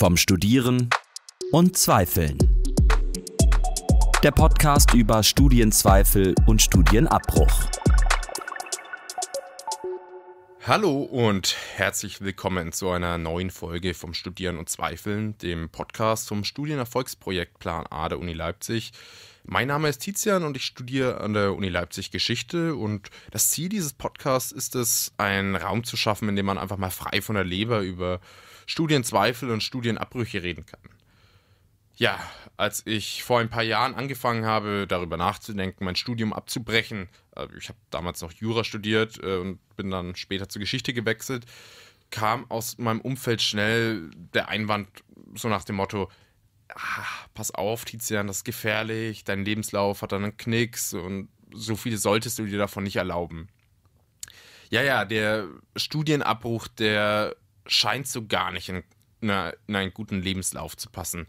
Vom Studieren und Zweifeln. Der Podcast über Studienzweifel und Studienabbruch. Hallo und herzlich willkommen zu einer neuen Folge vom Studieren und Zweifeln, dem Podcast zum Studienerfolgsprojekt Plan A der Uni Leipzig. Mein Name ist Tizian und ich studiere an der Uni Leipzig Geschichte. Und das Ziel dieses Podcasts ist es, einen Raum zu schaffen, in dem man einfach mal frei von der Leber über Studienzweifel und Studienabbrüche reden kann. Ja, als ich vor ein paar Jahren angefangen habe, darüber nachzudenken, mein Studium abzubrechen, äh, ich habe damals noch Jura studiert äh, und bin dann später zur Geschichte gewechselt, kam aus meinem Umfeld schnell der Einwand so nach dem Motto, ah, pass auf, Tizian, das ist gefährlich, dein Lebenslauf hat dann einen Knicks und so viel solltest du dir davon nicht erlauben. Ja, ja, der Studienabbruch, der scheint so gar nicht in, na, in einen guten Lebenslauf zu passen.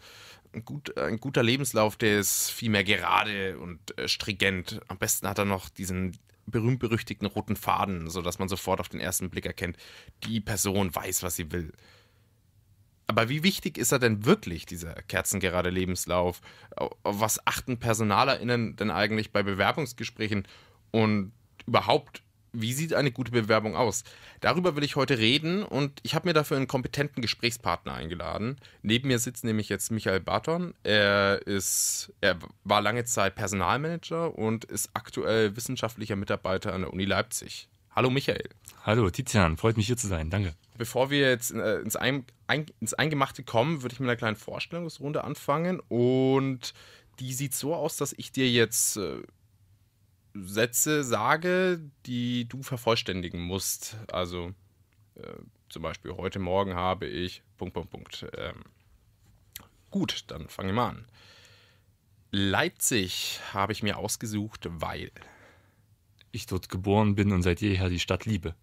Ein, gut, ein, guter Lebenslauf, der ist vielmehr gerade und äh, stringent. Am besten hat er noch diesen berühmt-berüchtigten roten Faden, sodass man sofort auf den ersten Blick erkennt, die Person weiß, was sie will. Aber wie wichtig ist er denn wirklich, dieser kerzengerade Lebenslauf? Auf was achten PersonalerInnen denn eigentlich bei Bewerbungsgesprächen und überhaupt wie sieht eine gute Bewerbung aus? Darüber will ich heute reden und ich habe mir dafür einen kompetenten Gesprächspartner eingeladen. Neben mir sitzt nämlich jetzt Michael Barton. Er ist, er war lange Zeit Personalmanager und ist aktuell wissenschaftlicher Mitarbeiter an der Uni Leipzig. Hallo Michael. Hallo Tizian, freut mich hier zu sein, danke. Bevor wir jetzt äh, ins, ein, ein, ins Eingemachte kommen, würde ich mit einer kleinen Vorstellungsrunde anfangen und die sieht so aus, dass ich dir jetzt äh, Sätze sage, die du vervollständigen musst. Also äh, zum Beispiel heute Morgen habe ich Punkt, Punkt, Punkt. Ähm, gut, dann fangen wir mal an. Leipzig habe ich mir ausgesucht, weil ich dort geboren bin und seit jeher die Stadt liebe.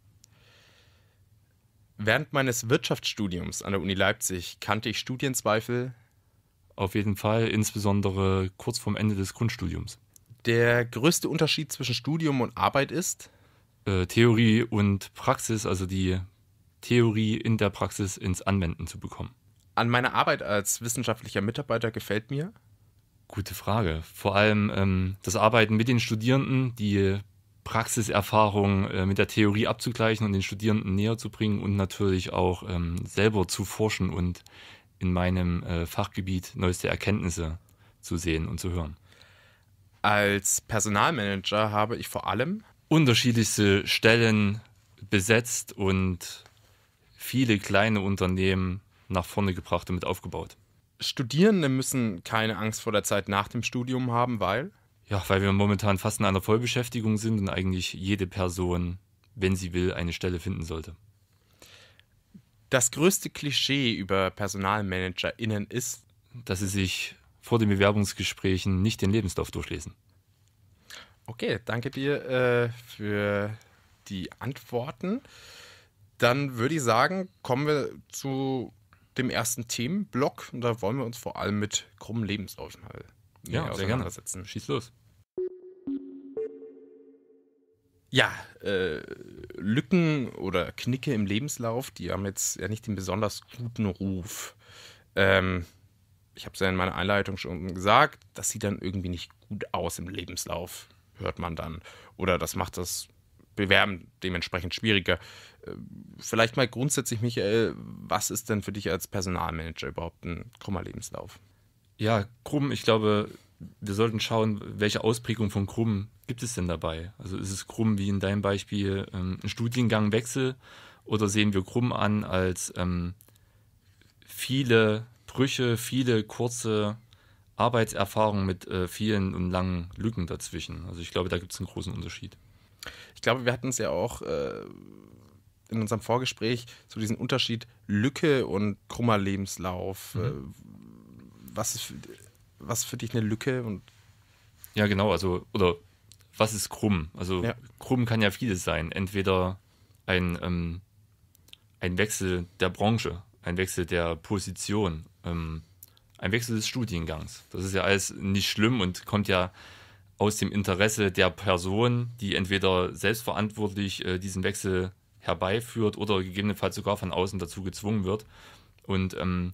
Während meines Wirtschaftsstudiums an der Uni Leipzig kannte ich Studienzweifel. Auf jeden Fall, insbesondere kurz vorm Ende des Grundstudiums der größte Unterschied zwischen Studium und Arbeit ist? Äh, Theorie und Praxis, also die Theorie in der Praxis ins Anwenden zu bekommen. An meiner Arbeit als wissenschaftlicher Mitarbeiter gefällt mir? Gute Frage. Vor allem ähm, das Arbeiten mit den Studierenden, die Praxiserfahrung äh, mit der Theorie abzugleichen und den Studierenden näher zu bringen und natürlich auch ähm, selber zu forschen und in meinem äh, Fachgebiet neueste Erkenntnisse zu sehen und zu hören. Als Personalmanager habe ich vor allem unterschiedlichste Stellen besetzt und viele kleine Unternehmen nach vorne gebracht und mit aufgebaut. Studierende müssen keine Angst vor der Zeit nach dem Studium haben, weil? Ja, weil wir momentan fast in einer Vollbeschäftigung sind und eigentlich jede Person, wenn sie will, eine Stelle finden sollte. Das größte Klischee über PersonalmanagerInnen ist, dass sie sich vor den Bewerbungsgesprächen nicht den Lebenslauf durchlesen. Okay, danke dir äh, für die Antworten. Dann würde ich sagen, kommen wir zu dem ersten Themenblock. Und da wollen wir uns vor allem mit krummen Lebensaufenthalt ja, auseinandersetzen. Schieß los. Ja, äh, Lücken oder Knicke im Lebenslauf, die haben jetzt ja nicht den besonders guten Ruf. Ähm, ich habe es ja in meiner Einleitung schon gesagt, das sieht dann irgendwie nicht gut aus im Lebenslauf, hört man dann. Oder das macht das Bewerben dementsprechend schwieriger. Äh, vielleicht mal grundsätzlich, Michael, was ist denn für dich als Personalmanager überhaupt ein krummer Lebenslauf? Ja, krumm, ich glaube, wir sollten schauen, welche Ausprägung von krumm gibt es denn dabei? Also ist es krumm wie in deinem Beispiel ähm, ein Studiengangwechsel oder sehen wir krumm an als ähm, viele Brüche, viele kurze Arbeitserfahrungen mit äh, vielen und langen Lücken dazwischen. Also ich glaube, da gibt es einen großen Unterschied. Ich glaube, wir hatten es ja auch äh, in unserem Vorgespräch so diesem Unterschied Lücke und krummer Lebenslauf. Mhm. Äh, was, ist für, was ist für dich eine Lücke? Und ja, genau. Also, oder was ist krumm? Also, ja. krumm kann ja vieles sein. Entweder ein, ähm, ein Wechsel der Branche, ein Wechsel der Position ähm, ein Wechsel des Studiengangs. Das ist ja alles nicht schlimm und kommt ja aus dem Interesse der Person, die entweder selbstverantwortlich äh, diesen Wechsel herbeiführt oder gegebenenfalls sogar von außen dazu gezwungen wird. Und ähm,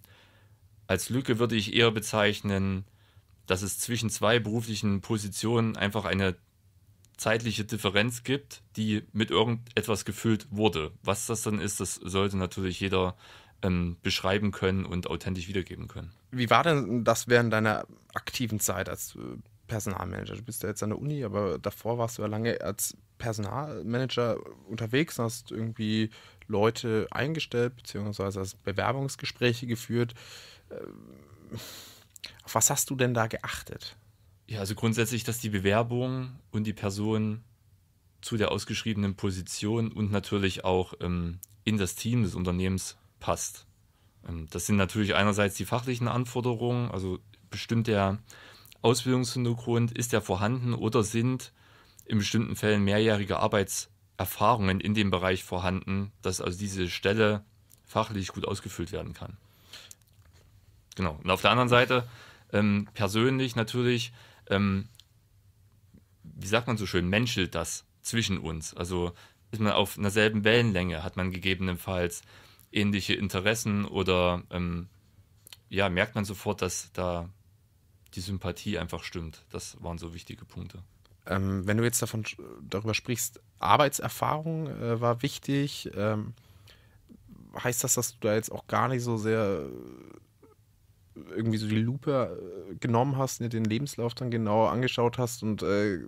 als Lücke würde ich eher bezeichnen, dass es zwischen zwei beruflichen Positionen einfach eine zeitliche Differenz gibt, die mit irgendetwas gefüllt wurde. Was das dann ist, das sollte natürlich jeder ähm, beschreiben können und authentisch wiedergeben können. Wie war denn das während deiner aktiven Zeit als äh, Personalmanager? Du bist ja jetzt an der Uni, aber davor warst du ja lange als Personalmanager unterwegs und hast irgendwie Leute eingestellt, bzw. Bewerbungsgespräche geführt. Ähm, auf was hast du denn da geachtet? Ja, also grundsätzlich, dass die Bewerbung und die Person zu der ausgeschriebenen Position und natürlich auch ähm, in das Team des Unternehmens passt. Ähm, das sind natürlich einerseits die fachlichen Anforderungen, also bestimmt der Ausbildungshintergrund, ist der vorhanden oder sind in bestimmten Fällen mehrjährige Arbeitserfahrungen in dem Bereich vorhanden, dass also diese Stelle fachlich gut ausgefüllt werden kann. Genau. Und auf der anderen Seite, ähm, persönlich natürlich, ähm, wie sagt man so schön, menschelt das zwischen uns. Also ist man auf einer selben Wellenlänge, hat man gegebenenfalls ähnliche Interessen oder ähm, ja, merkt man sofort, dass da die Sympathie einfach stimmt. Das waren so wichtige Punkte. Ähm, wenn du jetzt davon darüber sprichst, Arbeitserfahrung äh, war wichtig. Ähm, heißt das, dass du da jetzt auch gar nicht so sehr äh, irgendwie so die Lupe äh, genommen hast, dir den Lebenslauf dann genau angeschaut hast und äh,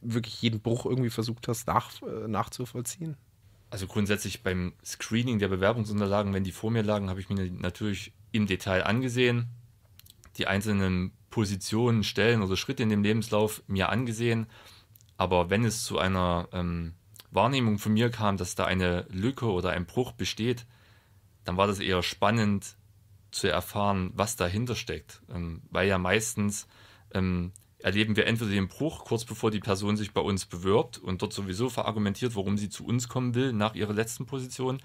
wirklich jeden Bruch irgendwie versucht hast nach, äh, nachzuvollziehen? also grundsätzlich beim Screening der Bewerbungsunterlagen, wenn die vor mir lagen, habe ich mir natürlich im Detail angesehen, die einzelnen Positionen, Stellen oder also Schritte in dem Lebenslauf mir angesehen. Aber wenn es zu einer ähm, Wahrnehmung von mir kam, dass da eine Lücke oder ein Bruch besteht, dann war das eher spannend zu erfahren, was dahinter steckt. Ähm, weil ja meistens ähm, erleben wir entweder den Bruch, kurz bevor die Person sich bei uns bewirbt und dort sowieso verargumentiert, warum sie zu uns kommen will nach ihrer letzten Position.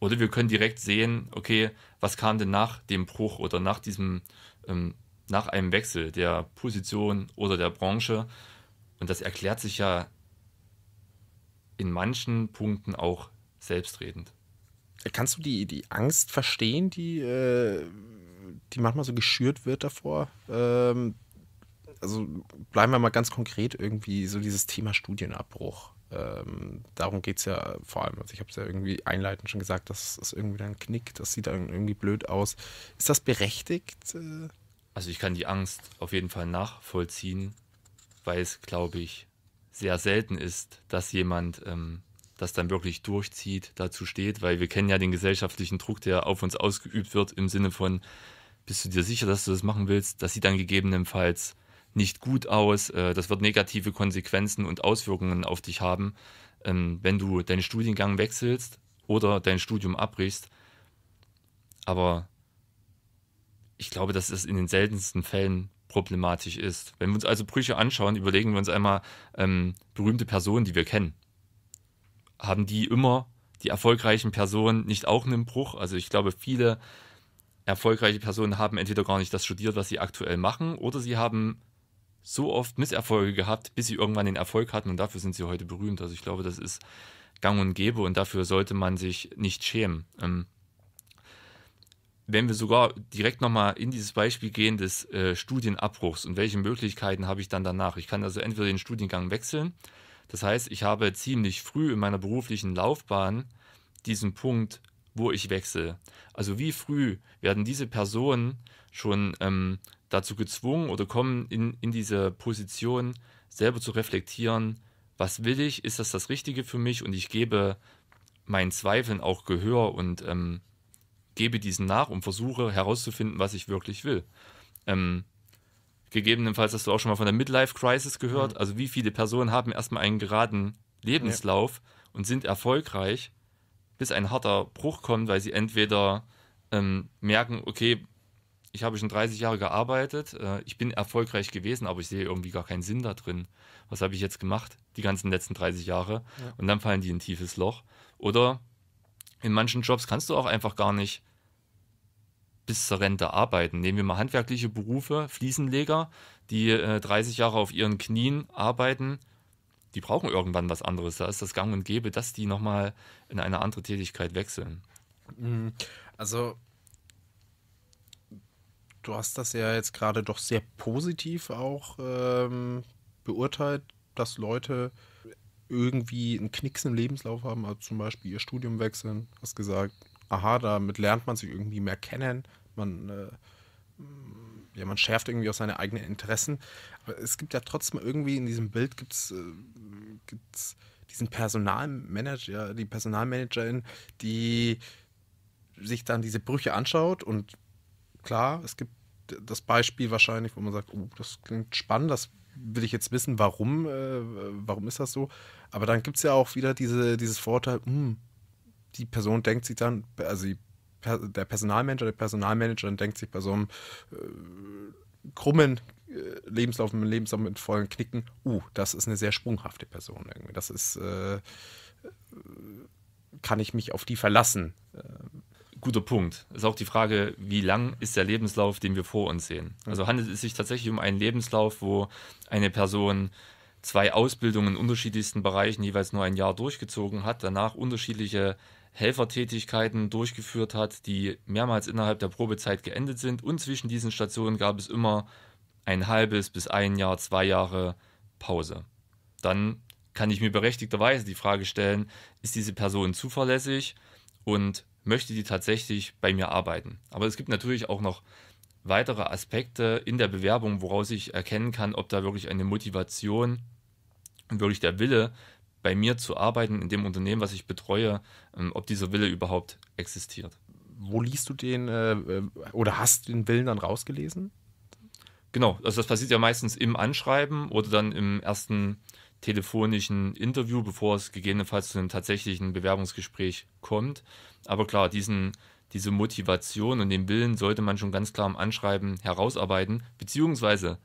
Oder wir können direkt sehen, okay, was kam denn nach dem Bruch oder nach diesem, ähm, nach einem Wechsel der Position oder der Branche. Und das erklärt sich ja in manchen Punkten auch selbstredend. Kannst du die, die Angst verstehen, die, äh, die manchmal so geschürt wird davor, ähm, also bleiben wir mal ganz konkret irgendwie so dieses Thema Studienabbruch. Ähm, darum geht es ja vor allem. Also ich habe es ja irgendwie einleitend schon gesagt, dass es irgendwie dann knickt, das sieht dann irgendwie blöd aus. Ist das berechtigt? Also ich kann die Angst auf jeden Fall nachvollziehen, weil es, glaube ich, sehr selten ist, dass jemand ähm, das dann wirklich durchzieht, dazu steht, weil wir kennen ja den gesellschaftlichen Druck, der auf uns ausgeübt wird im Sinne von, bist du dir sicher, dass du das machen willst? Das sieht dann gegebenenfalls nicht gut aus, äh, das wird negative Konsequenzen und Auswirkungen auf dich haben, ähm, wenn du deinen Studiengang wechselst oder dein Studium abbrichst. Aber ich glaube, dass es in den seltensten Fällen problematisch ist. Wenn wir uns also Brüche anschauen, überlegen wir uns einmal ähm, berühmte Personen, die wir kennen. Haben die immer die erfolgreichen Personen nicht auch einen Bruch? Also ich glaube, viele erfolgreiche Personen haben entweder gar nicht das studiert, was sie aktuell machen, oder sie haben so oft Misserfolge gehabt, bis sie irgendwann den Erfolg hatten und dafür sind sie heute berühmt. Also ich glaube, das ist gang und gäbe und dafür sollte man sich nicht schämen. Ähm, wenn wir sogar direkt nochmal in dieses Beispiel gehen des äh, Studienabbruchs und welche Möglichkeiten habe ich dann danach? Ich kann also entweder den Studiengang wechseln, das heißt, ich habe ziemlich früh in meiner beruflichen Laufbahn diesen Punkt, wo ich wechsle. Also wie früh werden diese Personen schon ähm, dazu gezwungen oder kommen in, in diese Position, selber zu reflektieren, was will ich, ist das das Richtige für mich und ich gebe meinen Zweifeln auch Gehör und ähm, gebe diesen nach und versuche herauszufinden, was ich wirklich will. Ähm, gegebenenfalls hast du auch schon mal von der Midlife-Crisis gehört, mhm. also wie viele Personen haben erstmal einen geraden Lebenslauf ja. und sind erfolgreich, bis ein harter Bruch kommt, weil sie entweder ähm, merken, okay, ich habe schon 30 Jahre gearbeitet, äh, ich bin erfolgreich gewesen, aber ich sehe irgendwie gar keinen Sinn da drin. Was habe ich jetzt gemacht, die ganzen letzten 30 Jahre? Ja. Und dann fallen die in ein tiefes Loch. Oder in manchen Jobs kannst du auch einfach gar nicht bis zur Rente arbeiten. Nehmen wir mal handwerkliche Berufe, Fliesenleger, die 30 äh, Jahre auf ihren Knien arbeiten. Die brauchen irgendwann was anderes. Da ist das gang und gäbe, dass die nochmal in eine andere Tätigkeit wechseln. Mhm. Also du hast das ja jetzt gerade doch sehr positiv auch ähm, beurteilt, dass Leute irgendwie einen Knicks im Lebenslauf haben, also zum Beispiel ihr Studium wechseln, hast gesagt, aha, damit lernt man sich irgendwie mehr kennen, man, äh, mm, ja, man schärft irgendwie auch seine eigenen Interessen. Aber es gibt ja trotzdem irgendwie in diesem Bild gibt es äh, diesen Personalmanager, die Personalmanagerin, die sich dann diese Brüche anschaut und klar, es gibt das Beispiel wahrscheinlich, wo man sagt, oh, das klingt spannend, das will ich jetzt wissen, warum, äh, warum ist das so? Aber dann gibt es ja auch wieder diese, dieses Vorteil, mh, hm, die Person denkt sich dann, also die, der Personalmanager, der Personalmanagerin denkt sich bei so einem äh, krummen äh, Lebenslauf, mit Lebenslauf mit vollen Knicken, uh, das ist eine sehr sprunghafte Person irgendwie. Das ist, äh, äh, kann ich mich auf die verlassen? Äh, guter Punkt. Ist auch die Frage, wie lang ist der Lebenslauf, den wir vor uns sehen? Also handelt es sich tatsächlich um einen Lebenslauf, wo eine Person zwei Ausbildungen in unterschiedlichsten Bereichen jeweils nur ein Jahr durchgezogen hat, danach unterschiedliche Helfertätigkeiten durchgeführt hat, die mehrmals innerhalb der Probezeit geendet sind und zwischen diesen Stationen gab es immer ein halbes bis ein Jahr, zwei Jahre Pause. Dann kann ich mir berechtigterweise die Frage stellen, ist diese Person zuverlässig und möchte die tatsächlich bei mir arbeiten. Aber es gibt natürlich auch noch weitere Aspekte in der Bewerbung, woraus ich erkennen kann, ob da wirklich eine Motivation und wirklich der Wille, bei mir zu arbeiten, in dem Unternehmen, was ich betreue, ähm, ob dieser Wille überhaupt existiert. Wo liest du den äh, äh, oder hast den Willen dann rausgelesen? Genau, also das passiert ja meistens im Anschreiben oder dann im ersten telefonischen Interview, bevor es gegebenenfalls zu einem tatsächlichen Bewerbungsgespräch kommt. Aber klar, diesen, diese Motivation und den Willen sollte man schon ganz klar im Anschreiben herausarbeiten. Beziehungsweise,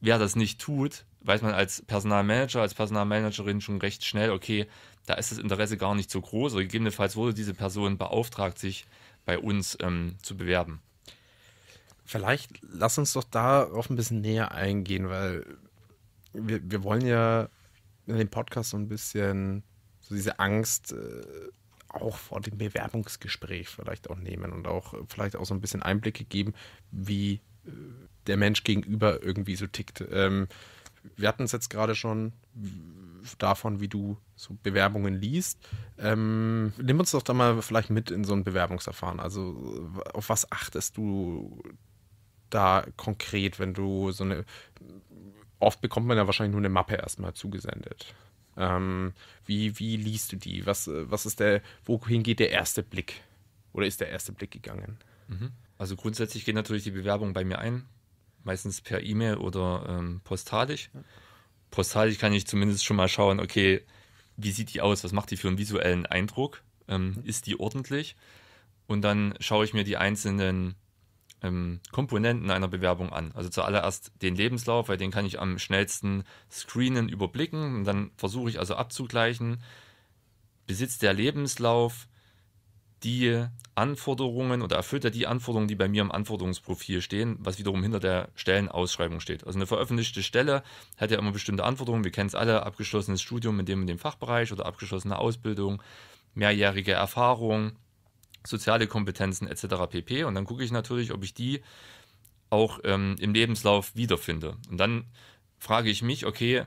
wer das nicht tut, weiß man als Personalmanager, als Personalmanagerin schon recht schnell, okay, da ist das Interesse gar nicht so groß. Oder gegebenenfalls wurde diese Person beauftragt, sich bei uns ähm, zu bewerben. Vielleicht lass uns doch darauf ein bisschen näher eingehen, weil wir, wir wollen ja in dem Podcast so ein bisschen so diese Angst äh, auch vor dem Bewerbungsgespräch vielleicht auch nehmen und auch äh, vielleicht auch so ein bisschen Einblicke geben, wie äh, der Mensch gegenüber irgendwie so tickt. Ähm, wir hatten es jetzt gerade schon davon, wie du so Bewerbungen liest. Ähm, nimm uns doch da mal vielleicht mit in so ein Bewerbungsverfahren. Also äh, auf was achtest du da konkret, wenn du so eine oft bekommt man ja wahrscheinlich nur eine Mappe erstmal zugesendet. Ähm, wie, wie liest du die? Was, was ist der, wohin geht der erste Blick? Oder ist der erste Blick gegangen? Mhm. Also grundsätzlich geht natürlich die Bewerbung bei mir ein, meistens per E-Mail oder ähm, postalisch. Postalisch kann ich zumindest schon mal schauen, okay, wie sieht die aus? Was macht die für einen visuellen Eindruck? Ähm, mhm. ist die ordentlich? Und dann schaue ich mir die einzelnen ähm, Komponenten einer Bewerbung an. Also zuallererst den Lebenslauf, weil den kann ich am schnellsten screenen, überblicken. Und dann versuche ich also abzugleichen, besitzt der Lebenslauf die Anforderungen oder erfüllt er die Anforderungen, die bei mir im Anforderungsprofil stehen, was wiederum hinter der Stellenausschreibung steht. Also eine veröffentlichte Stelle hat ja immer bestimmte Anforderungen. Wir kennen es alle, abgeschlossenes Studium in dem und dem Fachbereich oder abgeschlossene Ausbildung, mehrjährige Erfahrung, soziale Kompetenzen etc. pp. Und dann gucke ich natürlich, ob ich die auch ähm, im Lebenslauf wiederfinde. Und dann frage ich mich, okay,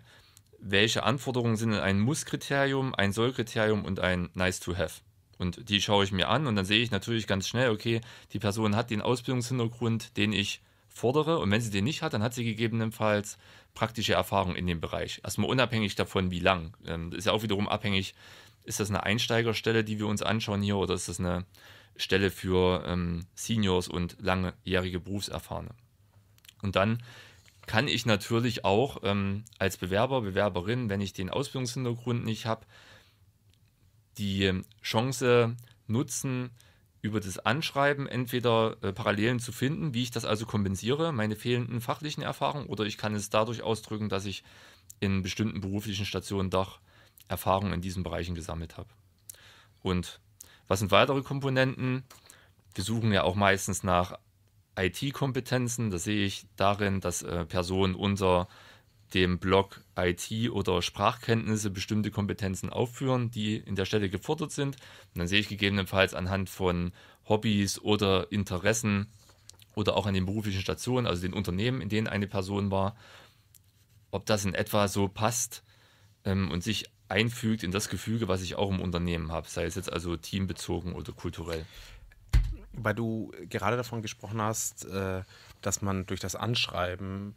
welche Anforderungen sind ein Muss-Kriterium, ein Soll-Kriterium und ein Nice-to-Have? Und die schaue ich mir an und dann sehe ich natürlich ganz schnell, okay, die Person hat den Ausbildungshintergrund, den ich fordere. Und wenn sie den nicht hat, dann hat sie gegebenenfalls praktische Erfahrung in dem Bereich. Erstmal unabhängig davon, wie lang. Ähm, das ist ja auch wiederum abhängig ist das eine Einsteigerstelle, die wir uns anschauen hier, oder ist das eine Stelle für ähm, Seniors und langjährige Berufserfahrene? Und dann kann ich natürlich auch ähm, als Bewerber, Bewerberin, wenn ich den Ausbildungshintergrund nicht habe, die ähm, Chance nutzen, über das Anschreiben entweder äh, Parallelen zu finden, wie ich das also kompensiere, meine fehlenden fachlichen Erfahrungen, oder ich kann es dadurch ausdrücken, dass ich in bestimmten beruflichen Stationen doch Erfahrung in diesen Bereichen gesammelt habe. Und was sind weitere Komponenten? Wir suchen ja auch meistens nach IT-Kompetenzen. Das sehe ich darin, dass äh, Personen unter dem Block IT oder Sprachkenntnisse bestimmte Kompetenzen aufführen, die in der Stelle gefordert sind. Und dann sehe ich gegebenenfalls anhand von Hobbys oder Interessen oder auch an den beruflichen Stationen, also den Unternehmen, in denen eine Person war, ob das in etwa so passt ähm, und sich einfügt in das Gefüge, was ich auch im Unternehmen habe, sei es jetzt also teambezogen oder kulturell. Weil du gerade davon gesprochen hast, äh, dass man durch das Anschreiben,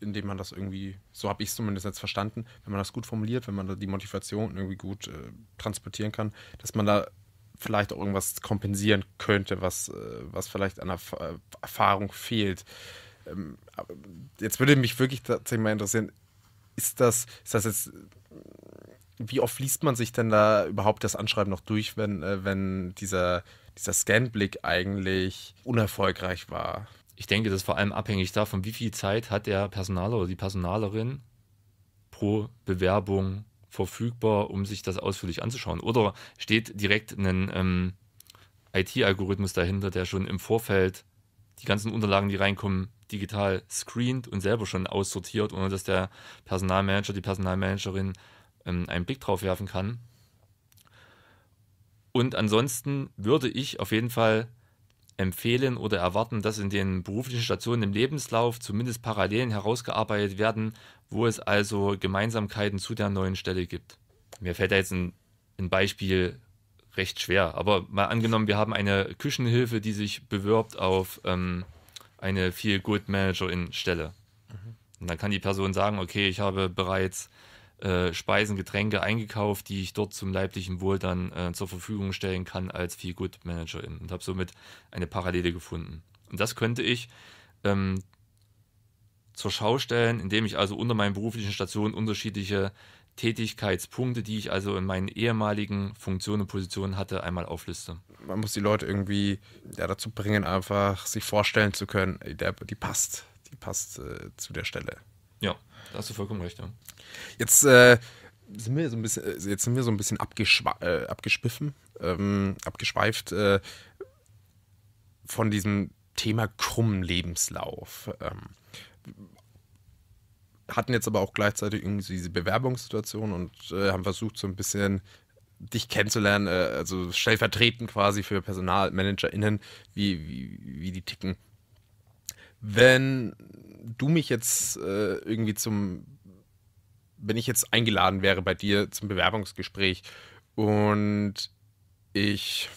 indem man das irgendwie, so habe ich es zumindest jetzt verstanden, wenn man das gut formuliert, wenn man die Motivation irgendwie gut äh, transportieren kann, dass man da vielleicht auch irgendwas kompensieren könnte, was, äh, was vielleicht an Erfahrung fehlt. Ähm, jetzt würde mich wirklich tatsächlich mal interessieren, ist das, ist das jetzt wie oft liest man sich denn da überhaupt das Anschreiben noch durch, wenn, äh, wenn dieser, dieser Scanblick eigentlich unerfolgreich war? Ich denke, das ist vor allem abhängig davon, wie viel Zeit hat der Personaler oder die Personalerin pro Bewerbung verfügbar, um sich das ausführlich anzuschauen. Oder steht direkt ein ähm, IT-Algorithmus dahinter, der schon im Vorfeld die ganzen Unterlagen, die reinkommen, digital screent und selber schon aussortiert, ohne dass der Personalmanager, die Personalmanagerin ähm, einen Blick drauf werfen kann. Und ansonsten würde ich auf jeden Fall empfehlen oder erwarten, dass in den beruflichen Stationen im Lebenslauf zumindest Parallelen herausgearbeitet werden, wo es also Gemeinsamkeiten zu der neuen Stelle gibt. Mir fällt da jetzt ein, ein Beispiel recht schwer. Aber mal angenommen, wir haben eine Küchenhilfe, die sich bewirbt auf ähm, eine viel Good Manager in Stelle. Mhm. Und dann kann die Person sagen, okay, ich habe bereits äh, Speisen, Getränke eingekauft, die ich dort zum leiblichen Wohl dann äh, zur Verfügung stellen kann als viel Good Manager in und habe somit eine Parallele gefunden. Und das könnte ich ähm, zur Schau stellen, indem ich also unter meinen beruflichen Stationen unterschiedliche Tätigkeitspunkte, die ich also in meinen ehemaligen Funktionen und Positionen hatte, einmal aufliste. Man muss die Leute irgendwie ja, dazu bringen, einfach sich vorstellen zu können, der, die passt, die passt äh, zu der Stelle. Ja, da hast du vollkommen recht. Ja. Jetzt, äh, sind wir so ein bisschen, äh, jetzt sind wir so ein bisschen äh, abgespiffen, ähm, abgeschweift äh, von diesem Thema krummen Lebenslauf. Ähm, hatten jetzt aber auch gleichzeitig irgendwie diese Bewerbungssituation und äh, haben versucht, so ein bisschen dich kennenzulernen, äh, also stellvertretend quasi für PersonalmanagerInnen, wie, wie, wie die ticken. Wenn du mich jetzt äh, irgendwie zum, wenn ich jetzt eingeladen wäre bei dir zum Bewerbungsgespräch und ich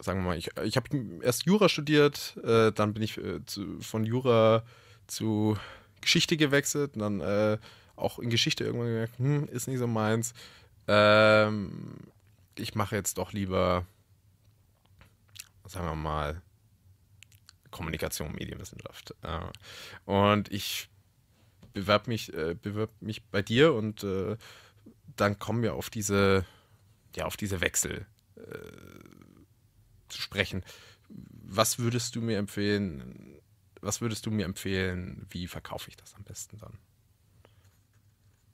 sagen wir mal, ich, ich habe erst Jura studiert, äh, dann bin ich äh, zu, von Jura zu Geschichte gewechselt und dann äh, auch in Geschichte irgendwann gemerkt, hm, ist nicht so meins. Ähm, ich mache jetzt doch lieber, sagen wir mal, Kommunikation, Medienwissenschaft. Äh, und ich bewerbe mich, äh, bewerb mich bei dir und äh, dann kommen wir auf diese, ja, auf diese Wechsel äh, zu sprechen. Was würdest du mir empfehlen? was würdest du mir empfehlen? Wie verkaufe ich das am besten dann?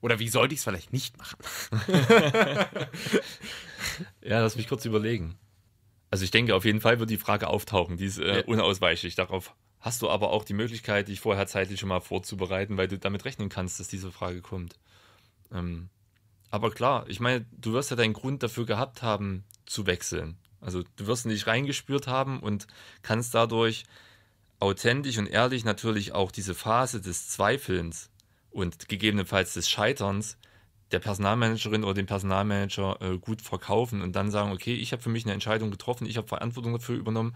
Oder wie sollte ich es vielleicht nicht machen? ja, lass mich kurz überlegen. Also ich denke, auf jeden Fall wird die Frage auftauchen, die ist äh, unausweichlich. Darauf hast du aber auch die Möglichkeit, dich vorher zeitlich schon mal vorzubereiten, weil du damit rechnen kannst, dass diese Frage kommt. Ähm, aber klar, ich meine, du wirst ja deinen Grund dafür gehabt haben, zu wechseln. Also du wirst nicht reingespürt haben und kannst dadurch authentisch und ehrlich natürlich auch diese Phase des Zweifelns und gegebenenfalls des Scheiterns der Personalmanagerin oder dem Personalmanager äh, gut verkaufen und dann sagen, okay, ich habe für mich eine Entscheidung getroffen, ich habe Verantwortung dafür übernommen,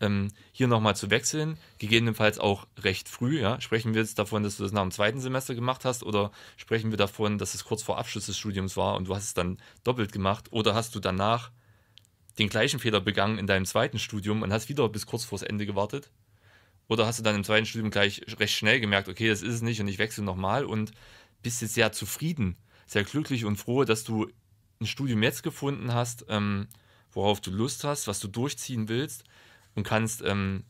ähm, hier nochmal zu wechseln, gegebenenfalls auch recht früh. Ja? Sprechen wir jetzt davon, dass du das nach dem zweiten Semester gemacht hast oder sprechen wir davon, dass es kurz vor Abschluss des Studiums war und du hast es dann doppelt gemacht oder hast du danach den gleichen Fehler begangen in deinem zweiten Studium und hast wieder bis kurz vors Ende gewartet? Oder hast du dann im zweiten Studium gleich recht schnell gemerkt, okay, das ist es nicht und ich wechsle nochmal und bist jetzt sehr zufrieden, sehr glücklich und froh, dass du ein Studium jetzt gefunden hast, ähm, worauf du Lust hast, was du durchziehen willst und kannst ähm,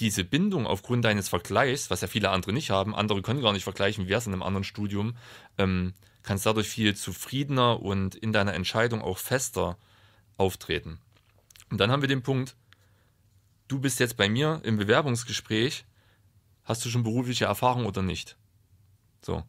diese Bindung aufgrund deines Vergleichs, was ja viele andere nicht haben, andere können gar nicht vergleichen, wie wäre es in einem anderen Studium, ähm, kannst dadurch viel zufriedener und in deiner Entscheidung auch fester auftreten. Und dann haben wir den Punkt, du bist jetzt bei mir im Bewerbungsgespräch, hast du schon berufliche Erfahrung oder nicht? So.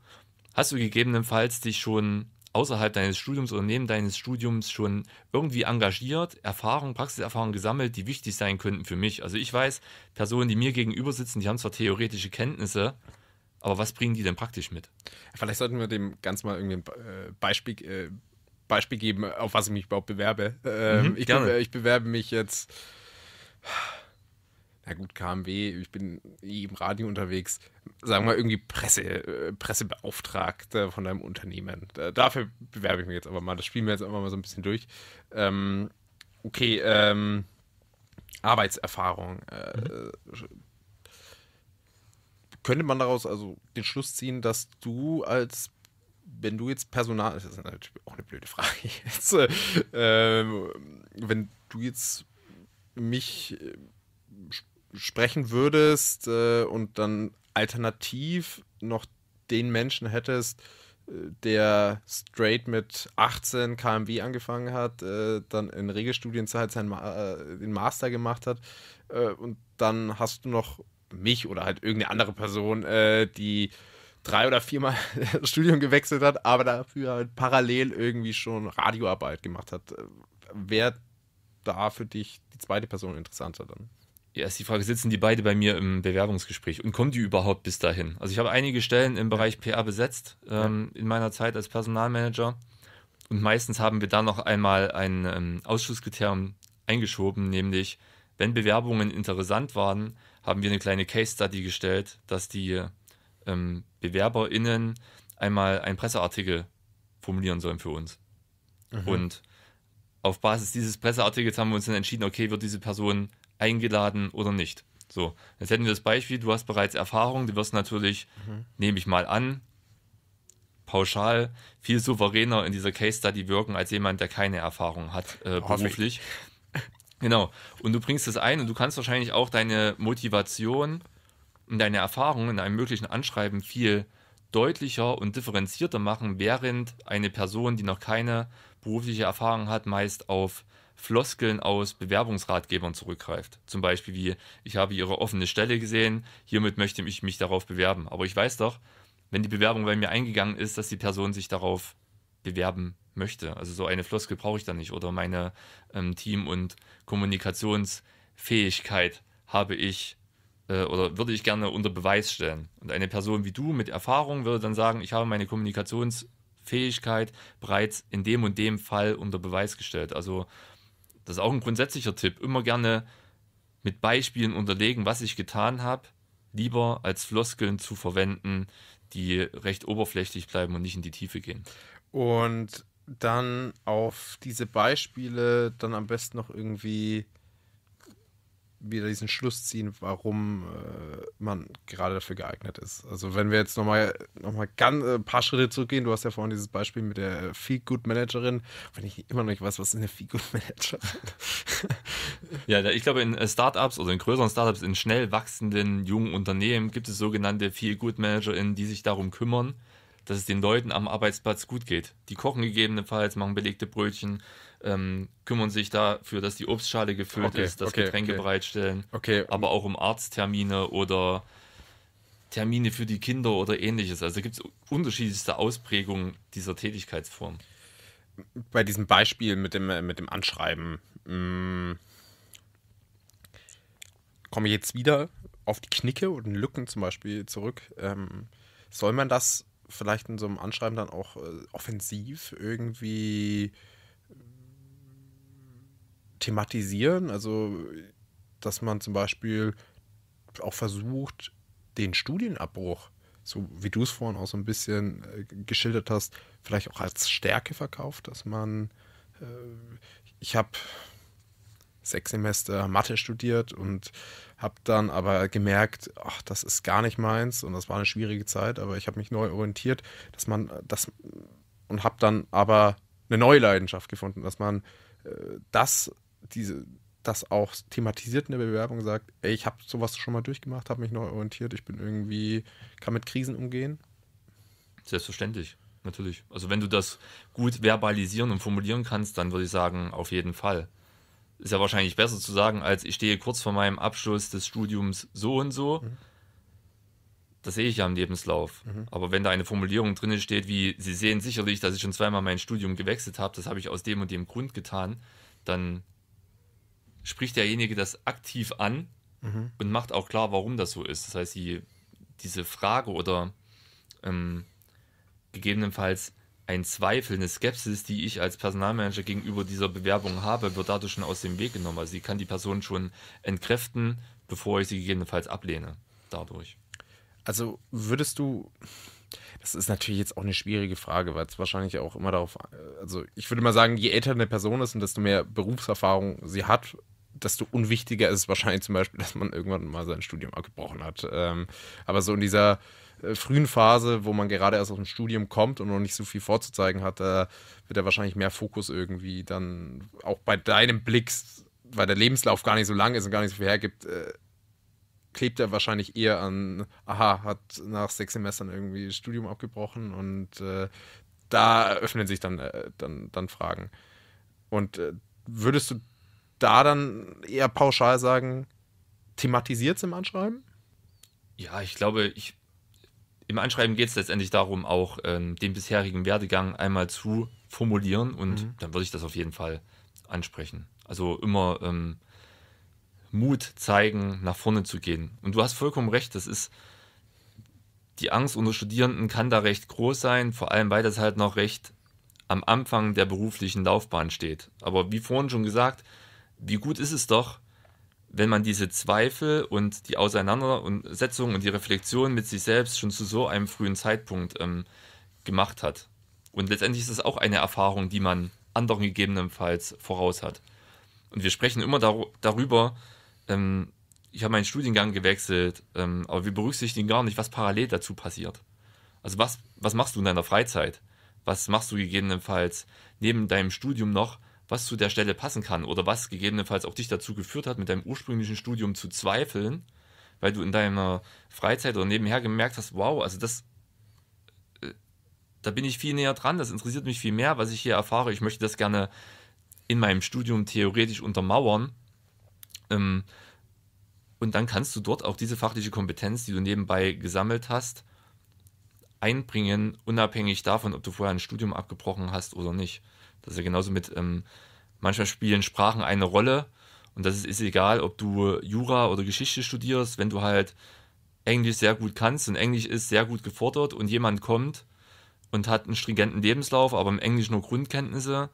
Hast du gegebenenfalls dich schon außerhalb deines Studiums oder neben deines Studiums schon irgendwie engagiert, Erfahrung, Praxiserfahrung gesammelt, die wichtig sein könnten für mich? Also ich weiß, Personen, die mir gegenüber sitzen, die haben zwar theoretische Kenntnisse, aber was bringen die denn praktisch mit? Vielleicht sollten wir dem ganz mal irgendwie ein äh, Beispiel, äh, Beispiel geben, auf was ich mich überhaupt bewerbe. Ähm, mhm, ich, be ich bewerbe mich jetzt na gut, KMW, ich bin eh im Radio unterwegs, sagen wir irgendwie Presse, äh, Pressebeauftragter von deinem Unternehmen. dafür bewerbe ich mich jetzt aber mal. Das spielen wir jetzt einfach mal so ein bisschen durch. Ähm, okay, ähm, Arbeitserfahrung. Äh, mhm. Könnte man daraus also den Schluss ziehen, dass du als wenn du jetzt Personal, das ist natürlich auch eine blöde Frage jetzt, äh, ähm, wenn du jetzt mich äh, sprechen würdest äh, und dann alternativ noch den Menschen hättest, äh, der straight mit 18 KMW angefangen hat, äh, dann in Regelstudienzeit seinen Ma äh, den Master gemacht hat äh, und dann hast du noch mich oder halt irgendeine andere Person, äh, die drei oder viermal das Studium gewechselt hat, aber dafür halt parallel irgendwie schon Radioarbeit gemacht hat. Wäre da für dich die zweite Person interessanter dann? ja, ist die Frage, sitzen die beide bei mir im Bewerbungsgespräch und kommen die überhaupt bis dahin? Also ich habe einige Stellen im Bereich PR besetzt ähm, in meiner Zeit als Personalmanager und meistens haben wir da noch einmal ein ähm, Ausschlusskriterium eingeschoben, nämlich wenn Bewerbungen interessant waren, haben wir eine kleine Case Study gestellt, dass die ähm, BewerberInnen einmal einen Presseartikel formulieren sollen für uns. Mhm. Und auf Basis dieses Presseartikels haben wir uns dann entschieden, okay, wird diese Person eingeladen oder nicht. So, jetzt hätten wir das Beispiel, du hast bereits Erfahrung, du wirst natürlich, mhm. nehme ich mal an, pauschal viel souveräner in dieser Case Study wirken als jemand, der keine Erfahrung hat äh, beruflich. Genau. Und du bringst es ein und du kannst wahrscheinlich auch deine Motivation und deine Erfahrung in einem möglichen Anschreiben viel deutlicher und differenzierter machen, während eine Person, die noch keine berufliche Erfahrung hat, meist auf Floskeln aus Bewerbungsratgebern zurückgreift. Zum Beispiel wie, ich habe Ihre offene Stelle gesehen, hiermit möchte ich mich darauf bewerben. Aber ich weiß doch, wenn die Bewerbung bei mir eingegangen ist, dass die Person sich darauf bewerben möchte. Also so eine Floskel brauche ich da nicht. Oder meine ähm, Team- und Kommunikationsfähigkeit habe ich äh, oder würde ich gerne unter Beweis stellen. Und eine Person wie du mit Erfahrung würde dann sagen, ich habe meine Kommunikationsfähigkeit bereits in dem und dem Fall unter Beweis gestellt. Also das ist auch ein grundsätzlicher Tipp, immer gerne mit Beispielen unterlegen, was ich getan habe, lieber als Floskeln zu verwenden, die recht oberflächlich bleiben und nicht in die Tiefe gehen. Und dann auf diese Beispiele dann am besten noch irgendwie wieder diesen Schluss ziehen, warum äh, man gerade dafür geeignet ist. Also wenn wir jetzt nochmal noch mal ganz äh, ein paar Schritte zurückgehen, du hast ja vorhin dieses Beispiel mit der äh, Feel-Good-Managerin, wenn ich immer noch nicht weiß, was ist eine Feel-Good-Managerin? ja, ich glaube in äh, Startups oder in größeren Startups, in schnell wachsenden jungen Unternehmen gibt es sogenannte Feel-Good-Managerinnen, die sich darum kümmern, dass es den Leuten am Arbeitsplatz gut geht. Die kochen gegebenenfalls, machen belegte Brötchen, ähm, kümmern sich dafür, dass die Obstschale gefüllt okay, ist, dass okay, Getränke okay. bereitstellen, aber auch um Arzttermine oder Termine für die Kinder oder ähnliches. Also gibt es unterschiedlichste Ausprägungen dieser Tätigkeitsform. Bei diesem Beispiel mit dem, äh, mit dem Anschreiben mm, komme ich jetzt wieder auf die Knicke und Lücken zum Beispiel zurück. Ähm, soll man das vielleicht in so einem Anschreiben dann auch äh, offensiv irgendwie thematisieren. Also, dass man zum Beispiel auch versucht, den Studienabbruch, so wie du es vorhin auch so ein bisschen äh, geschildert hast, vielleicht auch als Stärke verkauft, dass man, äh, ich habe sechs Semester Mathe studiert und habe dann aber gemerkt, ach, das ist gar nicht meins und das war eine schwierige Zeit, aber ich habe mich neu orientiert, dass man äh, das und habe dann aber eine neue Leidenschaft gefunden, dass man äh, das diese, das auch thematisiert in der Bewerbung, sagt, ey, ich habe sowas schon mal durchgemacht, habe mich neu orientiert, ich bin irgendwie, kann mit Krisen umgehen? Selbstverständlich, natürlich. Also wenn du das gut verbalisieren und formulieren kannst, dann würde ich sagen, auf jeden Fall. Ist ja wahrscheinlich besser zu sagen, als ich stehe kurz vor meinem Abschluss des Studiums so und so. Mhm. Das sehe ich ja im Lebenslauf. Mhm. Aber wenn da eine Formulierung drin steht, wie Sie sehen sicherlich, dass ich schon zweimal mein Studium gewechselt habe, das habe ich aus dem und dem Grund getan, dann spricht derjenige das aktiv an mhm. und macht auch klar, warum das so ist. Das heißt, die, diese Frage oder ähm, gegebenenfalls ein Zweifel, eine Skepsis, die ich als Personalmanager gegenüber dieser Bewerbung habe, wird dadurch schon aus dem Weg genommen. Also ich kann die Person schon entkräften, bevor ich sie gegebenenfalls ablehne dadurch. Also würdest du, das ist natürlich jetzt auch eine schwierige Frage, weil es wahrscheinlich auch immer darauf, also ich würde mal sagen, je älter eine Person ist und desto mehr Berufserfahrung sie hat, desto unwichtiger ist es wahrscheinlich zum Beispiel, dass man irgendwann mal sein Studium abgebrochen hat. Ähm, aber so in dieser äh, frühen Phase, wo man gerade erst aus dem Studium kommt und noch nicht so viel vorzuzeigen hat, da wird er wahrscheinlich mehr Fokus irgendwie dann auch bei deinem Blick, weil der Lebenslauf gar nicht so lang ist und gar nicht so viel hergibt, äh, klebt er wahrscheinlich eher an, aha, hat nach sechs Semestern irgendwie Studium abgebrochen und äh, da öffnen sich dann, äh, dann, dann Fragen. Und äh, würdest du da dann eher pauschal sagen, thematisiert es im Anschreiben? Ja, ich glaube, ich, im Anschreiben geht es letztendlich darum, auch ähm, den bisherigen Werdegang einmal zu formulieren und mhm. dann würde ich das auf jeden Fall ansprechen. Also immer ähm, Mut zeigen, nach vorne zu gehen. Und du hast vollkommen recht, das ist die Angst unter Studierenden kann da recht groß sein, vor allem weil das halt noch recht am Anfang der beruflichen Laufbahn steht. Aber wie vorhin schon gesagt, wie gut ist es doch, wenn man diese Zweifel und die Auseinandersetzung und die Reflexion mit sich selbst schon zu so einem frühen Zeitpunkt ähm, gemacht hat. Und letztendlich ist es auch eine Erfahrung, die man anderen gegebenenfalls voraus hat. Und wir sprechen immer dar darüber, ähm, ich habe meinen Studiengang gewechselt, ähm, aber wir berücksichtigen gar nicht, was parallel dazu passiert. Also was, was machst du in deiner Freizeit? Was machst du gegebenenfalls neben deinem Studium noch, was zu der Stelle passen kann oder was gegebenenfalls auch dich dazu geführt hat, mit deinem ursprünglichen Studium zu zweifeln, weil du in deiner Freizeit oder nebenher gemerkt hast, wow, also das, äh, da bin ich viel näher dran, das interessiert mich viel mehr, was ich hier erfahre. Ich möchte das gerne in meinem Studium theoretisch untermauern. Ähm, und dann kannst du dort auch diese fachliche Kompetenz, die du nebenbei gesammelt hast, einbringen, unabhängig davon, ob du vorher ein Studium abgebrochen hast oder nicht. Das ist ja genauso mit, ähm, manchmal spielen Sprachen eine Rolle und das ist, ist egal, ob du Jura oder Geschichte studierst, wenn du halt Englisch sehr gut kannst und Englisch ist sehr gut gefordert und jemand kommt und hat einen stringenten Lebenslauf, aber im Englisch nur Grundkenntnisse,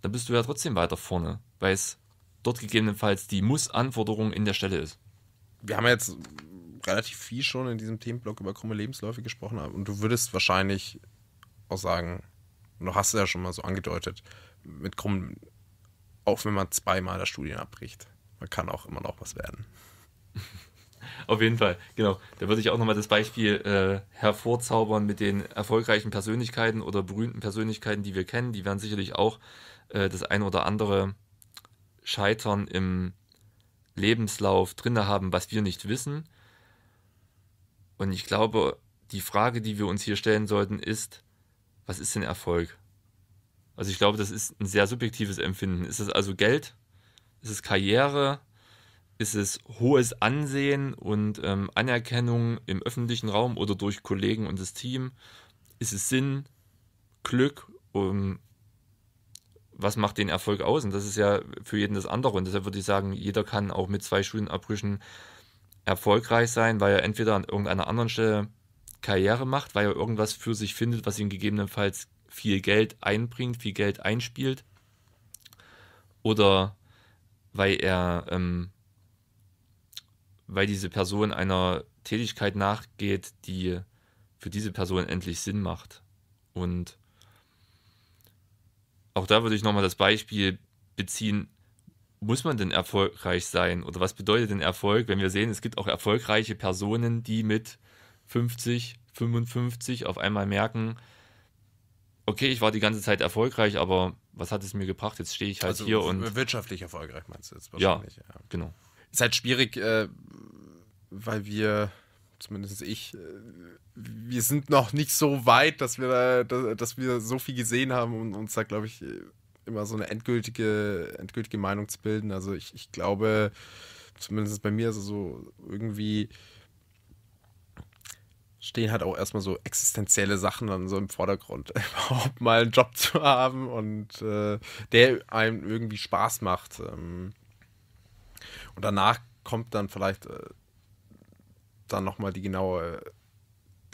dann bist du ja trotzdem weiter vorne, weil es dort gegebenenfalls die Muss-Anforderung in der Stelle ist. Wir haben jetzt relativ viel schon in diesem Themenblock über krumme Lebensläufe gesprochen und du würdest wahrscheinlich auch sagen, und du hast es ja schon mal so angedeutet, mit krumm, auch wenn man zweimal das Studium abbricht, man kann auch immer noch was werden. Auf jeden Fall, genau. Da würde ich auch nochmal das Beispiel äh, hervorzaubern mit den erfolgreichen Persönlichkeiten oder berühmten Persönlichkeiten, die wir kennen. Die werden sicherlich auch äh, das ein oder andere Scheitern im Lebenslauf drin haben, was wir nicht wissen. Und ich glaube, die Frage, die wir uns hier stellen sollten, ist, was ist denn Erfolg? Also ich glaube, das ist ein sehr subjektives Empfinden. Ist es also Geld? Ist es Karriere? Ist es hohes Ansehen und ähm, Anerkennung im öffentlichen Raum oder durch Kollegen und das Team? Ist es Sinn, Glück? Um, ähm, was macht den Erfolg aus? Und das ist ja für jeden das andere. Und deshalb würde ich sagen, jeder kann auch mit zwei Schulenabbrüchen erfolgreich sein, weil er entweder an irgendeiner anderen Stelle Karriere macht, weil er irgendwas für sich findet, was ihm gegebenenfalls viel Geld einbringt, viel Geld einspielt. Oder weil er, ähm, weil diese Person einer Tätigkeit nachgeht, die für diese Person endlich Sinn macht. Und auch da würde ich nochmal das Beispiel beziehen, muss man denn erfolgreich sein? Oder was bedeutet denn Erfolg, wenn wir sehen, es gibt auch erfolgreiche Personen, die mit 50, 55 auf einmal merken, okay, ich war die ganze Zeit erfolgreich, aber was hat es mir gebracht? Jetzt stehe ich halt also hier und. Wirtschaftlich erfolgreich meinst du jetzt wahrscheinlich. Ja, ja. genau. Ist halt schwierig, äh, weil wir, zumindest ich, äh, wir sind noch nicht so weit, dass wir, da, dass, dass wir so viel gesehen haben und uns da, glaube ich, immer so eine endgültige, endgültige Meinung zu bilden. Also ich, ich glaube, zumindest bei mir, also so irgendwie stehen halt auch erstmal so existenzielle Sachen dann so im Vordergrund. Überhaupt mal einen Job zu haben und äh, der einem irgendwie Spaß macht. Ähm. und danach kommt dann vielleicht äh, dann nochmal die genaue,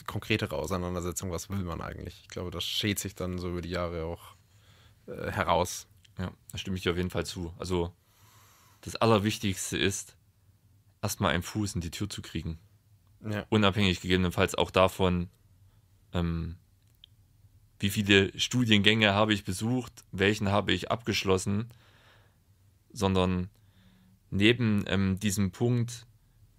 die äh, konkretere Auseinandersetzung, was will man eigentlich. Ich glaube, das schält sich dann so über die Jahre auch äh, heraus. Ja, da stimme ich dir auf jeden Fall zu. Also das Allerwichtigste ist, erstmal einen Fuß in die Tür zu kriegen. Ja. Unabhängig gegebenenfalls auch davon, ähm, wie viele Studiengänge habe ich besucht, welchen habe ich abgeschlossen, sondern neben ähm, diesem Punkt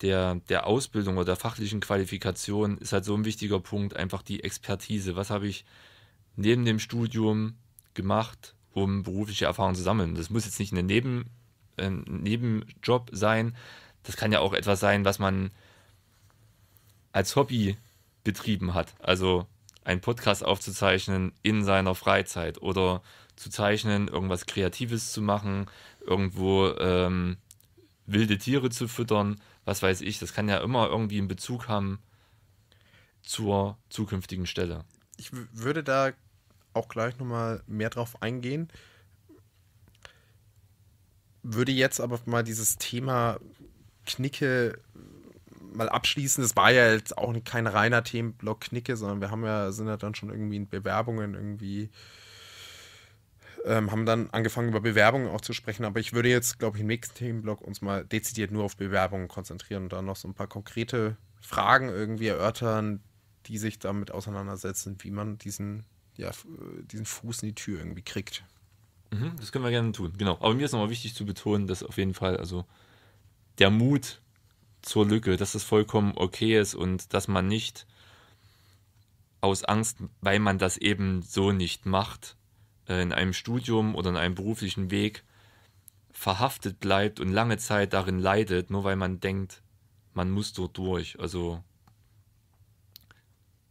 der, der Ausbildung oder der fachlichen Qualifikation ist halt so ein wichtiger Punkt einfach die Expertise. Was habe ich neben dem Studium gemacht, um berufliche Erfahrung zu sammeln? Das muss jetzt nicht ein neben, äh, Nebenjob sein, das kann ja auch etwas sein, was man als Hobby betrieben hat. Also einen Podcast aufzuzeichnen in seiner Freizeit oder zu zeichnen, irgendwas Kreatives zu machen, irgendwo ähm, wilde Tiere zu füttern, was weiß ich. Das kann ja immer irgendwie einen Bezug haben zur zukünftigen Stelle. Ich würde da auch gleich nochmal mehr drauf eingehen. Würde jetzt aber mal dieses Thema Knicke mal abschließen, das war ja jetzt auch kein reiner Themenblock-Knicke, sondern wir haben ja, sind ja dann schon irgendwie in Bewerbungen irgendwie ähm, haben dann angefangen, über Bewerbungen auch zu sprechen. Aber ich würde jetzt, glaube ich, im nächsten Themenblock uns mal dezidiert nur auf Bewerbungen konzentrieren und dann noch so ein paar konkrete Fragen irgendwie erörtern, die sich damit auseinandersetzen, wie man diesen, ja, diesen Fuß in die Tür irgendwie kriegt. Mhm, das können wir gerne tun, genau. Aber mir ist nochmal wichtig zu betonen, dass auf jeden Fall also der Mut zur Lücke, dass es vollkommen okay ist und dass man nicht aus Angst, weil man das eben so nicht macht, äh, in einem Studium oder in einem beruflichen Weg verhaftet bleibt und lange Zeit darin leidet, nur weil man denkt, man muss dort durch. Also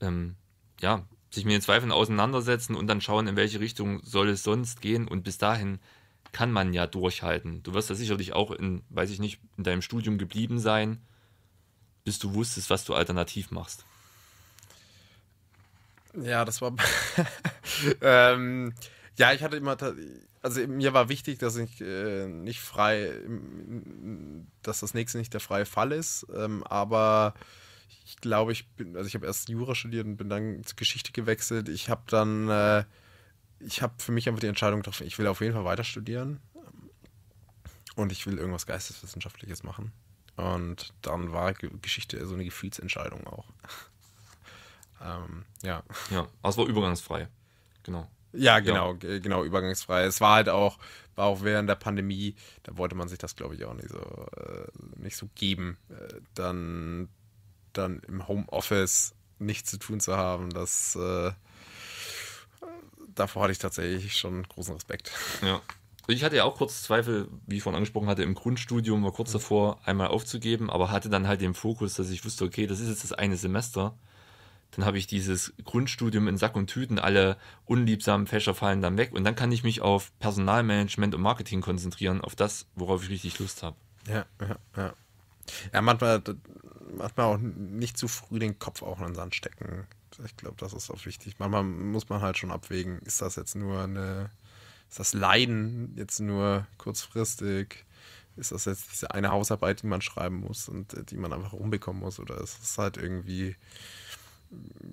ähm, ja, sich mit den Zweifeln auseinandersetzen und dann schauen, in welche Richtung soll es sonst gehen und bis dahin kann man ja durchhalten. Du wirst da sicherlich auch in, weiß ich nicht, in deinem Studium geblieben sein, bis du wusstest, was du alternativ machst. Ja, das war. ähm, ja, ich hatte immer. Also mir war wichtig, dass ich äh, nicht frei. Dass das nächste nicht der freie Fall ist. Ähm, aber ich glaube, ich bin. Also ich habe erst Jura studiert und bin dann zur Geschichte gewechselt. Ich habe dann. Äh, ich habe für mich einfach die Entscheidung getroffen, ich will auf jeden Fall weiter studieren und ich will irgendwas Geisteswissenschaftliches machen. Und dann war Geschichte so eine Gefühlsentscheidung auch. ähm, ja. Ja, es war übergangsfrei. Genau. Ja, genau, ja. genau, übergangsfrei. Es war halt auch, war auch während der Pandemie, da wollte man sich das, glaube ich, auch nicht so, äh, nicht so geben, äh, dann, dann im Homeoffice nichts zu tun zu haben, das äh, davor hatte ich tatsächlich schon großen Respekt. Ja. Ich hatte ja auch kurz Zweifel, wie ich vorhin angesprochen hatte, im Grundstudium war kurz mhm. davor, einmal aufzugeben, aber hatte dann halt den Fokus, dass ich wusste, okay, das ist jetzt das eine Semester. Dann habe ich dieses Grundstudium in Sack und Tüten, alle unliebsamen Fächer fallen dann weg und dann kann ich mich auf Personalmanagement und Marketing konzentrieren, auf das, worauf ich richtig Lust habe. Ja, ja, ja. Ja, manchmal, macht man auch nicht zu früh den Kopf auch in den Sand stecken. Ich glaube, das ist auch wichtig. Manchmal muss man halt schon abwägen, ist das jetzt nur eine, ist das Leiden jetzt nur kurzfristig? Ist das jetzt diese eine Hausarbeit, die man schreiben muss und äh, die man einfach rumbekommen muss? Oder ist das halt irgendwie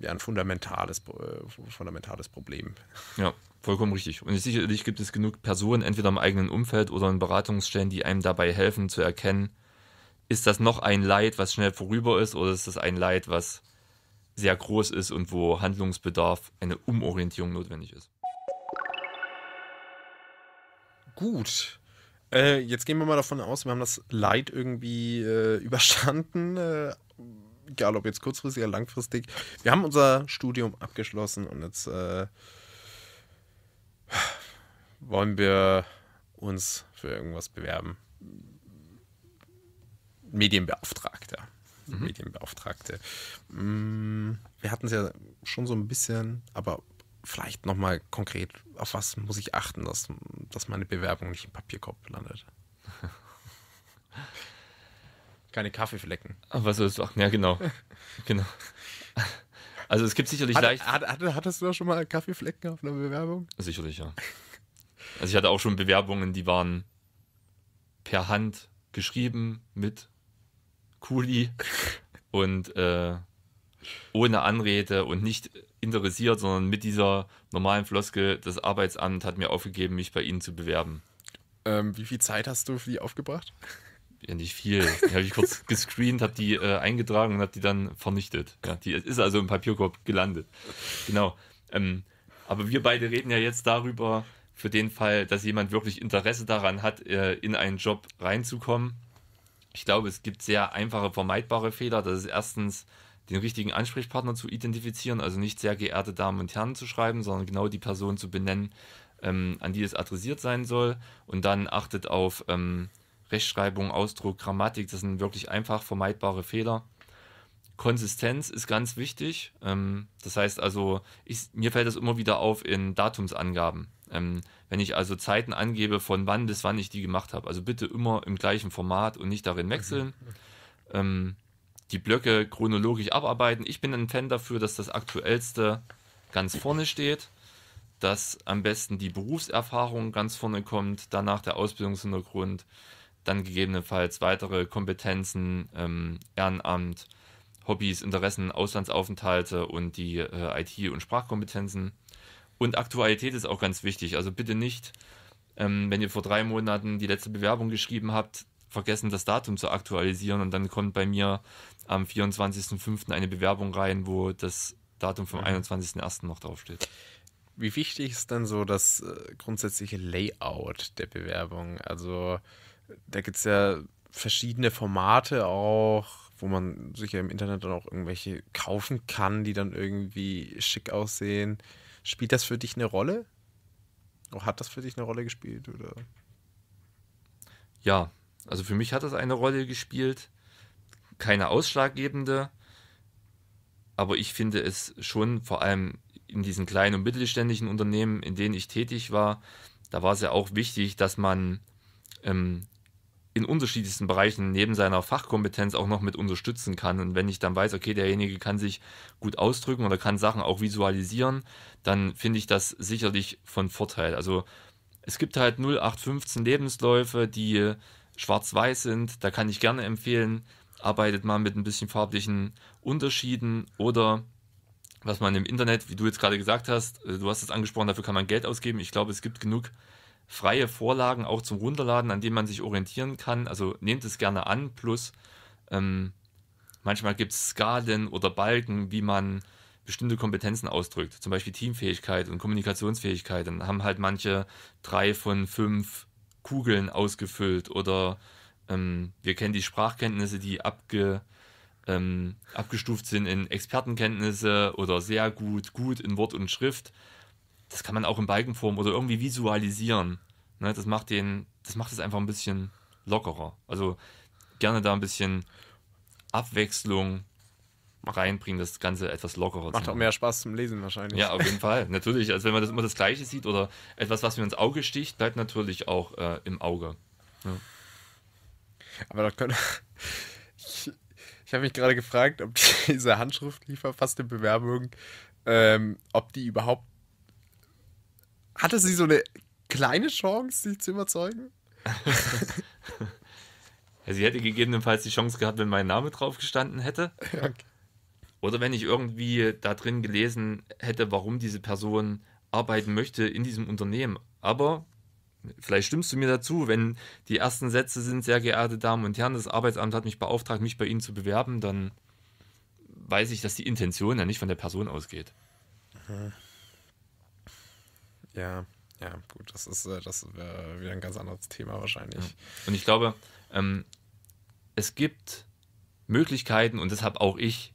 ja, ein fundamentales, äh, fundamentales Problem? Ja, vollkommen richtig. Und sicherlich gibt es genug Personen, entweder im eigenen Umfeld oder in Beratungsstellen, die einem dabei helfen zu erkennen, ist das noch ein Leid, was schnell vorüber ist, oder ist das ein Leid, was sehr groß ist und wo Handlungsbedarf, eine Umorientierung notwendig ist. Gut. Äh, jetzt gehen wir mal davon aus, wir haben das Leid irgendwie äh, überstanden, äh, egal ob jetzt kurzfristig oder langfristig. Wir haben unser Studium abgeschlossen und jetzt äh, wollen wir uns für irgendwas bewerben. Medienbeauftragter mhm. Medienbeauftragte. Mm, wir hatten es ja schon so ein bisschen, aber vielleicht nochmal konkret, auf was muss ich achten, dass, dass meine Bewerbung nicht im Papierkorb landet? Keine Kaffeeflecken. Aber was sollst du achten? Ja, genau. genau. Also es gibt sicherlich hat, leicht. Hat, hat, hattest du da schon mal Kaffeeflecken auf einer Bewerbung? Sicherlich, ja. Also ich hatte auch schon Bewerbungen, die waren per Hand geschrieben mit Kuli und äh, ohne Anrede und nicht interessiert, sondern mit dieser normalen Floskel, das Arbeitsamt hat mir aufgegeben, mich bei Ihnen zu bewerben. Ähm, wie viel Zeit hast du für die aufgebracht? Ja, nicht viel. Die habe ich kurz gescreent, habe die äh, eingetragen und habe die dann vernichtet. Ja, die ist also im Papierkorb gelandet. Genau. Ähm, aber wir beide reden ja jetzt darüber, für den Fall, dass jemand wirklich Interesse daran hat, äh, in einen Job reinzukommen ich glaube, es gibt sehr einfache, vermeidbare Fehler. Das ist erstens, den richtigen Ansprechpartner zu identifizieren, also nicht sehr geehrte Damen und Herren zu schreiben, sondern genau die Person zu benennen, ähm, an die es adressiert sein soll. Und dann achtet auf ähm, Rechtschreibung, Ausdruck, Grammatik. Das sind wirklich einfach vermeidbare Fehler. Konsistenz ist ganz wichtig. Ähm, das heißt also, ich, mir fällt das immer wieder auf in Datumsangaben. Ähm, wenn ich also Zeiten angebe, von wann bis wann ich die gemacht habe. Also bitte immer im gleichen Format und nicht darin mhm. wechseln. Ähm, die Blöcke chronologisch abarbeiten. Ich bin ein Fan dafür, dass das Aktuellste ganz vorne steht, dass am besten die Berufserfahrung ganz vorne kommt, danach der Ausbildungshintergrund, dann gegebenenfalls weitere Kompetenzen, ähm, Ehrenamt, Hobbys, Interessen, Auslandsaufenthalte und die äh, IT- und Sprachkompetenzen. Und Aktualität ist auch ganz wichtig. Also bitte nicht, ähm, wenn ihr vor drei Monaten die letzte Bewerbung geschrieben habt, vergessen, das Datum zu aktualisieren. Und dann kommt bei mir am 24.05. eine Bewerbung rein, wo das Datum vom 21.01. Mhm. noch draufsteht. Wie wichtig ist denn so das äh, grundsätzliche Layout der Bewerbung? Also da gibt es ja verschiedene Formate auch, wo man sich ja im Internet dann auch irgendwelche kaufen kann, die dann irgendwie schick aussehen. Spielt das für dich eine Rolle? Oder hat das für dich eine Rolle gespielt? Oder? Ja, also für mich hat das eine Rolle gespielt. Keine ausschlaggebende. Aber ich finde es schon, vor allem in diesen kleinen und mittelständischen Unternehmen, in denen ich tätig war, da war es ja auch wichtig, dass man ähm, in unterschiedlichsten Bereichen neben seiner Fachkompetenz auch noch mit unterstützen kann. Und wenn ich dann weiß, okay, derjenige kann sich gut ausdrücken oder kann Sachen auch visualisieren, dann finde ich das sicherlich von Vorteil. Also es gibt halt 0815 Lebensläufe, die schwarz-weiß sind. Da kann ich gerne empfehlen, arbeitet mal mit ein bisschen farblichen Unterschieden oder was man im Internet, wie du jetzt gerade gesagt hast, äh, du hast es angesprochen, dafür kann man Geld ausgeben. Ich glaube, es gibt genug freie Vorlagen auch zum Runterladen, an denen man sich orientieren kann. Also nehmt es gerne an, plus ähm, manchmal gibt es Skalen oder Balken, wie man bestimmte Kompetenzen ausdrückt, zum Beispiel Teamfähigkeit und Kommunikationsfähigkeit. Dann haben halt manche drei von fünf Kugeln ausgefüllt oder ähm, wir kennen die Sprachkenntnisse, die abge, ähm, abgestuft sind in Expertenkenntnisse oder sehr gut, gut in Wort und Schrift das kann man auch in Balkenform oder irgendwie visualisieren. Ne? Das macht den, das macht es einfach ein bisschen lockerer. Also gerne da ein bisschen Abwechslung reinbringen, das Ganze etwas lockerer Macht auch mehr Spaß zum Lesen wahrscheinlich. Ja, auf jeden Fall. natürlich. Also wenn man das immer das Gleiche sieht oder etwas, was mir ins Auge sticht, bleibt natürlich auch äh, im Auge. Ja. Aber da können. ich, ich habe mich gerade gefragt, ob diese Handschriftlieferfasste Bewerbung, ähm, ob die überhaupt hatte sie so eine kleine Chance, sie zu überzeugen? sie hätte gegebenenfalls die Chance gehabt, wenn mein Name drauf gestanden hätte. Okay. Oder wenn ich irgendwie da drin gelesen hätte, warum diese Person arbeiten möchte in diesem Unternehmen. Aber vielleicht stimmst du mir dazu, wenn die ersten Sätze sind, sehr geehrte Damen und Herren, das Arbeitsamt hat mich beauftragt, mich bei Ihnen zu bewerben, dann weiß ich, dass die Intention ja nicht von der Person ausgeht. Aha. Ja, ja, gut, das ist äh, das wieder ein ganz anderes Thema wahrscheinlich. Ja. Und ich glaube, ähm, es gibt Möglichkeiten und das habe auch ich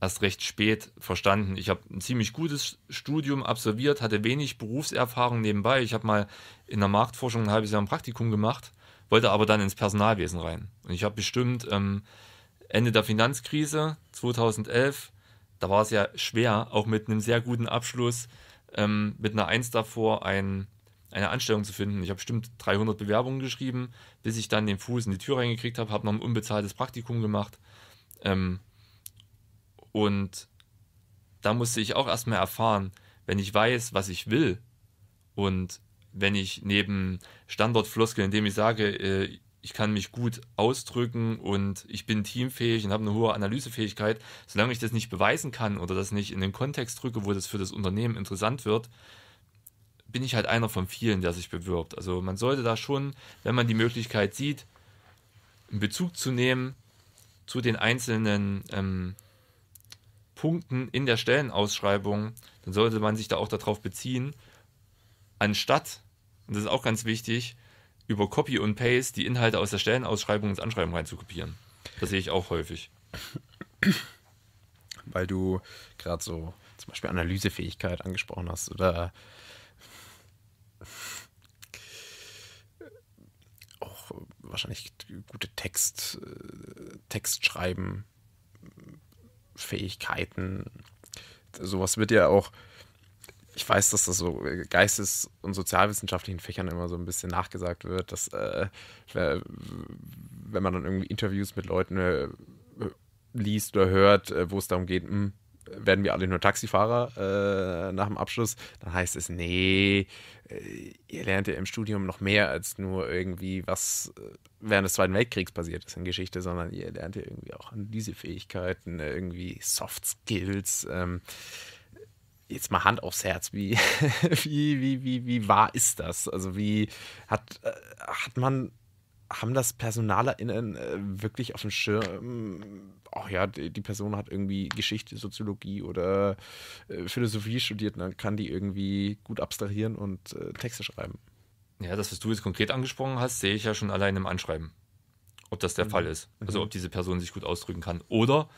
erst recht spät verstanden. Ich habe ein ziemlich gutes Studium absolviert, hatte wenig Berufserfahrung nebenbei. Ich habe mal in der Marktforschung ein halbes Jahr ein Praktikum gemacht, wollte aber dann ins Personalwesen rein. Und ich habe bestimmt ähm, Ende der Finanzkrise 2011, da war es ja schwer, auch mit einem sehr guten Abschluss ähm, mit einer Eins davor ein, eine Anstellung zu finden. Ich habe bestimmt 300 Bewerbungen geschrieben, bis ich dann den Fuß in die Tür reingekriegt habe, habe noch ein unbezahltes Praktikum gemacht. Ähm, und da musste ich auch erstmal erfahren, wenn ich weiß, was ich will und wenn ich neben Standortfloskeln, indem ich sage, äh, ich kann mich gut ausdrücken und ich bin teamfähig und habe eine hohe Analysefähigkeit. Solange ich das nicht beweisen kann oder das nicht in den Kontext drücke, wo das für das Unternehmen interessant wird, bin ich halt einer von vielen, der sich bewirbt. Also man sollte da schon, wenn man die Möglichkeit sieht, einen Bezug zu nehmen zu den einzelnen ähm, Punkten in der Stellenausschreibung, dann sollte man sich da auch darauf beziehen, anstatt, und das ist auch ganz wichtig, über Copy und Paste die Inhalte aus der Stellenausschreibung ins Anschreiben reinzukopieren. Das sehe ich auch häufig. Weil du gerade so zum Beispiel Analysefähigkeit angesprochen hast oder auch wahrscheinlich gute Text, äh, Textschreiben, Fähigkeiten. Sowas wird ja auch ich weiß, dass das so äh, geistes- und sozialwissenschaftlichen Fächern immer so ein bisschen nachgesagt wird, dass äh, wenn man dann irgendwie Interviews mit Leuten äh, liest oder hört, äh, wo es darum geht, mh, hm, werden wir alle nur Taxifahrer äh, nach dem Abschluss, dann heißt es, nee, äh, ihr lernt ja im Studium noch mehr als nur irgendwie, was während des Zweiten Weltkriegs passiert ist in Geschichte, sondern ihr lernt ja irgendwie auch an diese Fähigkeiten, irgendwie Soft Skills. Ähm, jetzt mal Hand aufs Herz, wie, wie, wie, wie, wie wahr ist das? Also wie hat, äh, hat man, haben das PersonalerInnen äh, wirklich auf dem Schirm, oh ja, die Person hat irgendwie Geschichte, Soziologie oder äh, Philosophie studiert, dann kann die irgendwie gut abstrahieren und Texte schreiben. Ja, das, was du jetzt konkret angesprochen hast, sehe ich ja schon allein im Anschreiben, ob das der mhm. Fall ist. Also mhm. ob diese Person sich gut ausdrücken kann. Oder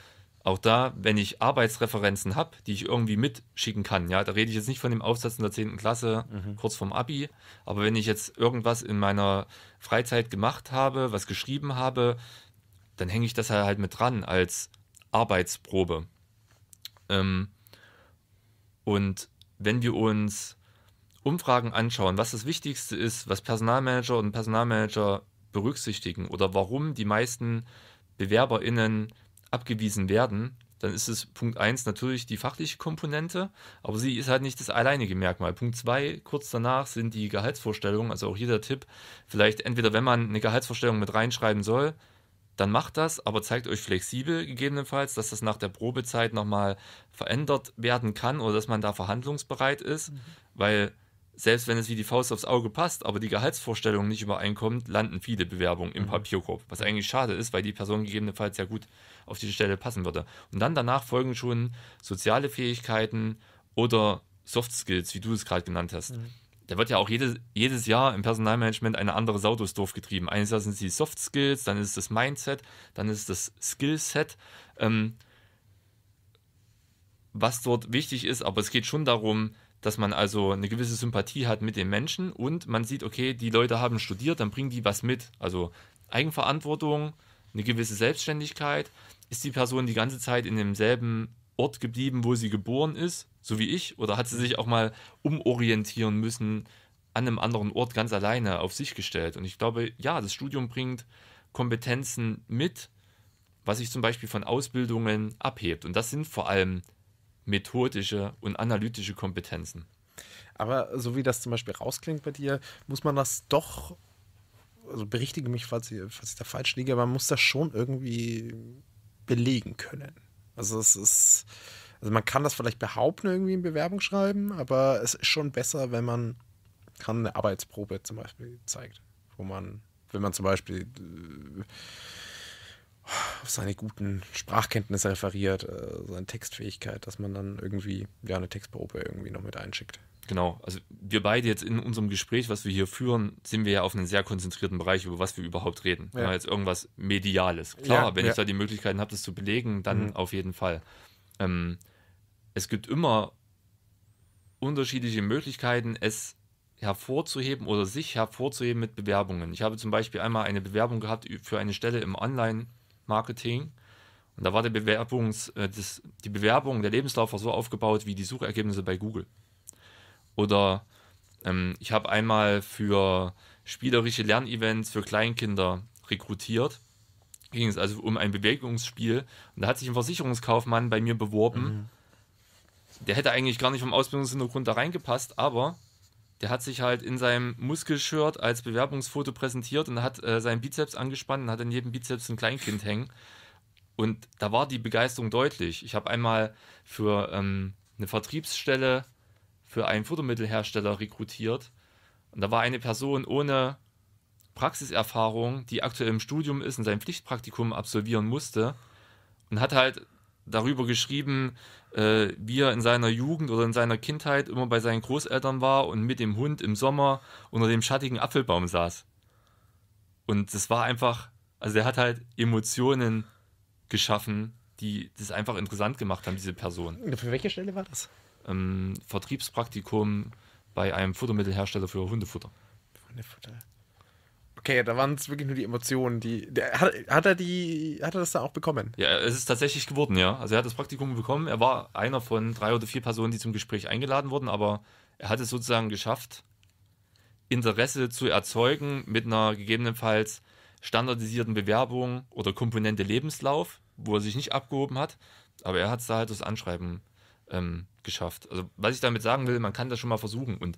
auch da, wenn ich Arbeitsreferenzen habe, die ich irgendwie mitschicken kann, ja, da rede ich jetzt nicht von dem Aufsatz in der 10. Klasse, mhm. kurz vorm Abi, aber wenn ich jetzt irgendwas in meiner Freizeit gemacht habe, was geschrieben habe, dann hänge ich das halt mit dran als Arbeitsprobe. Ähm, und wenn wir uns Umfragen anschauen, was das Wichtigste ist, was Personalmanager und Personalmanager berücksichtigen oder warum die meisten BewerberInnen abgewiesen werden, dann ist es Punkt 1 natürlich die fachliche Komponente, aber sie ist halt nicht das alleinige Merkmal. Punkt 2, kurz danach sind die Gehaltsvorstellungen, also auch hier der Tipp, vielleicht entweder wenn man eine Gehaltsvorstellung mit reinschreiben soll, dann macht das, aber zeigt euch flexibel gegebenenfalls, dass das nach der Probezeit nochmal verändert werden kann oder dass man da verhandlungsbereit ist, mhm. weil selbst wenn es wie die Faust aufs Auge passt, aber die Gehaltsvorstellung nicht übereinkommt, landen viele Bewerbungen im mhm. Papierkorb. Was mhm. eigentlich schade ist, weil die Person gegebenenfalls ja gut auf diese Stelle passen würde. Und dann danach folgen schon soziale Fähigkeiten oder Soft Skills, wie du es gerade genannt hast. Mhm. Da wird ja auch jedes, jedes Jahr im Personalmanagement eine andere Sau durchs Dorf getrieben. Eines Jahr sind es die Soft Skills, dann ist das Mindset, dann ist das Skillset. Ähm, was dort wichtig ist, aber es geht schon darum, dass man also eine gewisse Sympathie hat mit den Menschen und man sieht, okay, die Leute haben studiert, dann bringen die was mit. Also Eigenverantwortung, eine gewisse Selbstständigkeit. Ist die Person die ganze Zeit in demselben Ort geblieben, wo sie geboren ist, so wie ich? Oder hat sie sich auch mal umorientieren müssen an einem anderen Ort ganz alleine auf sich gestellt? Und ich glaube, ja, das Studium bringt Kompetenzen mit, was sich zum Beispiel von Ausbildungen abhebt. Und das sind vor allem methodische und analytische Kompetenzen. Aber so wie das zum Beispiel rausklingt bei dir, muss man das doch, also berichtige mich, falls ich, falls ich da falsch liege, aber man muss das schon irgendwie belegen können. Also es ist, also man kann das vielleicht behaupten irgendwie in Bewerbung schreiben, aber es ist schon besser, wenn man kann eine Arbeitsprobe zum Beispiel zeigt, wo man, wenn man zum Beispiel äh, auf seine guten Sprachkenntnisse referiert, äh, seine Textfähigkeit, dass man dann irgendwie ja eine Textprobe irgendwie noch mit einschickt. Genau, also wir beide jetzt in unserem Gespräch, was wir hier führen, sind wir ja auf einen sehr konzentrierten Bereich, über was wir überhaupt reden. Ja. Jetzt irgendwas Mediales. Klar, ja, wenn ja. ich da die Möglichkeiten habe, das zu belegen, dann mhm. auf jeden Fall. Ähm, es gibt immer unterschiedliche Möglichkeiten, es hervorzuheben oder sich hervorzuheben mit Bewerbungen. Ich habe zum Beispiel einmal eine Bewerbung gehabt für eine Stelle im Online- Marketing. Und da war der Bewerbungs, äh, das, die Bewerbung, der Lebenslauf war so aufgebaut wie die Suchergebnisse bei Google. Oder ähm, ich habe einmal für spielerische Lernevents für Kleinkinder rekrutiert. Ging es also um ein Bewegungsspiel. Und da hat sich ein Versicherungskaufmann bei mir beworben. Mhm. Der hätte eigentlich gar nicht vom Ausbildungshintergrund da reingepasst, aber der hat sich halt in seinem Muskelshirt als Bewerbungsfoto präsentiert und hat äh, seinen Bizeps angespannt und hat in jedem Bizeps ein Kleinkind hängen. Und da war die Begeisterung deutlich. Ich habe einmal für ähm, eine Vertriebsstelle für einen Futtermittelhersteller rekrutiert. Und da war eine Person ohne Praxiserfahrung, die aktuell im Studium ist und sein Pflichtpraktikum absolvieren musste und hat halt darüber geschrieben, äh, wie er in seiner Jugend oder in seiner Kindheit immer bei seinen Großeltern war und mit dem Hund im Sommer unter dem schattigen Apfelbaum saß. Und das war einfach, also er hat halt Emotionen geschaffen, die das einfach interessant gemacht haben, diese Person. Für welche Stelle war das? Ähm, Vertriebspraktikum bei einem Futtermittelhersteller für Hundefutter. Hundefutter. Okay, da waren es wirklich nur die Emotionen, die. Der, hat, hat, er die, hat er das da auch bekommen? Ja, es ist tatsächlich geworden, ja. Also er hat das Praktikum bekommen. Er war einer von drei oder vier Personen, die zum Gespräch eingeladen wurden, aber er hat es sozusagen geschafft, Interesse zu erzeugen mit einer gegebenenfalls standardisierten Bewerbung oder Komponente Lebenslauf, wo er sich nicht abgehoben hat, aber er hat es da halt durchs Anschreiben ähm, geschafft. Also was ich damit sagen will, man kann das schon mal versuchen und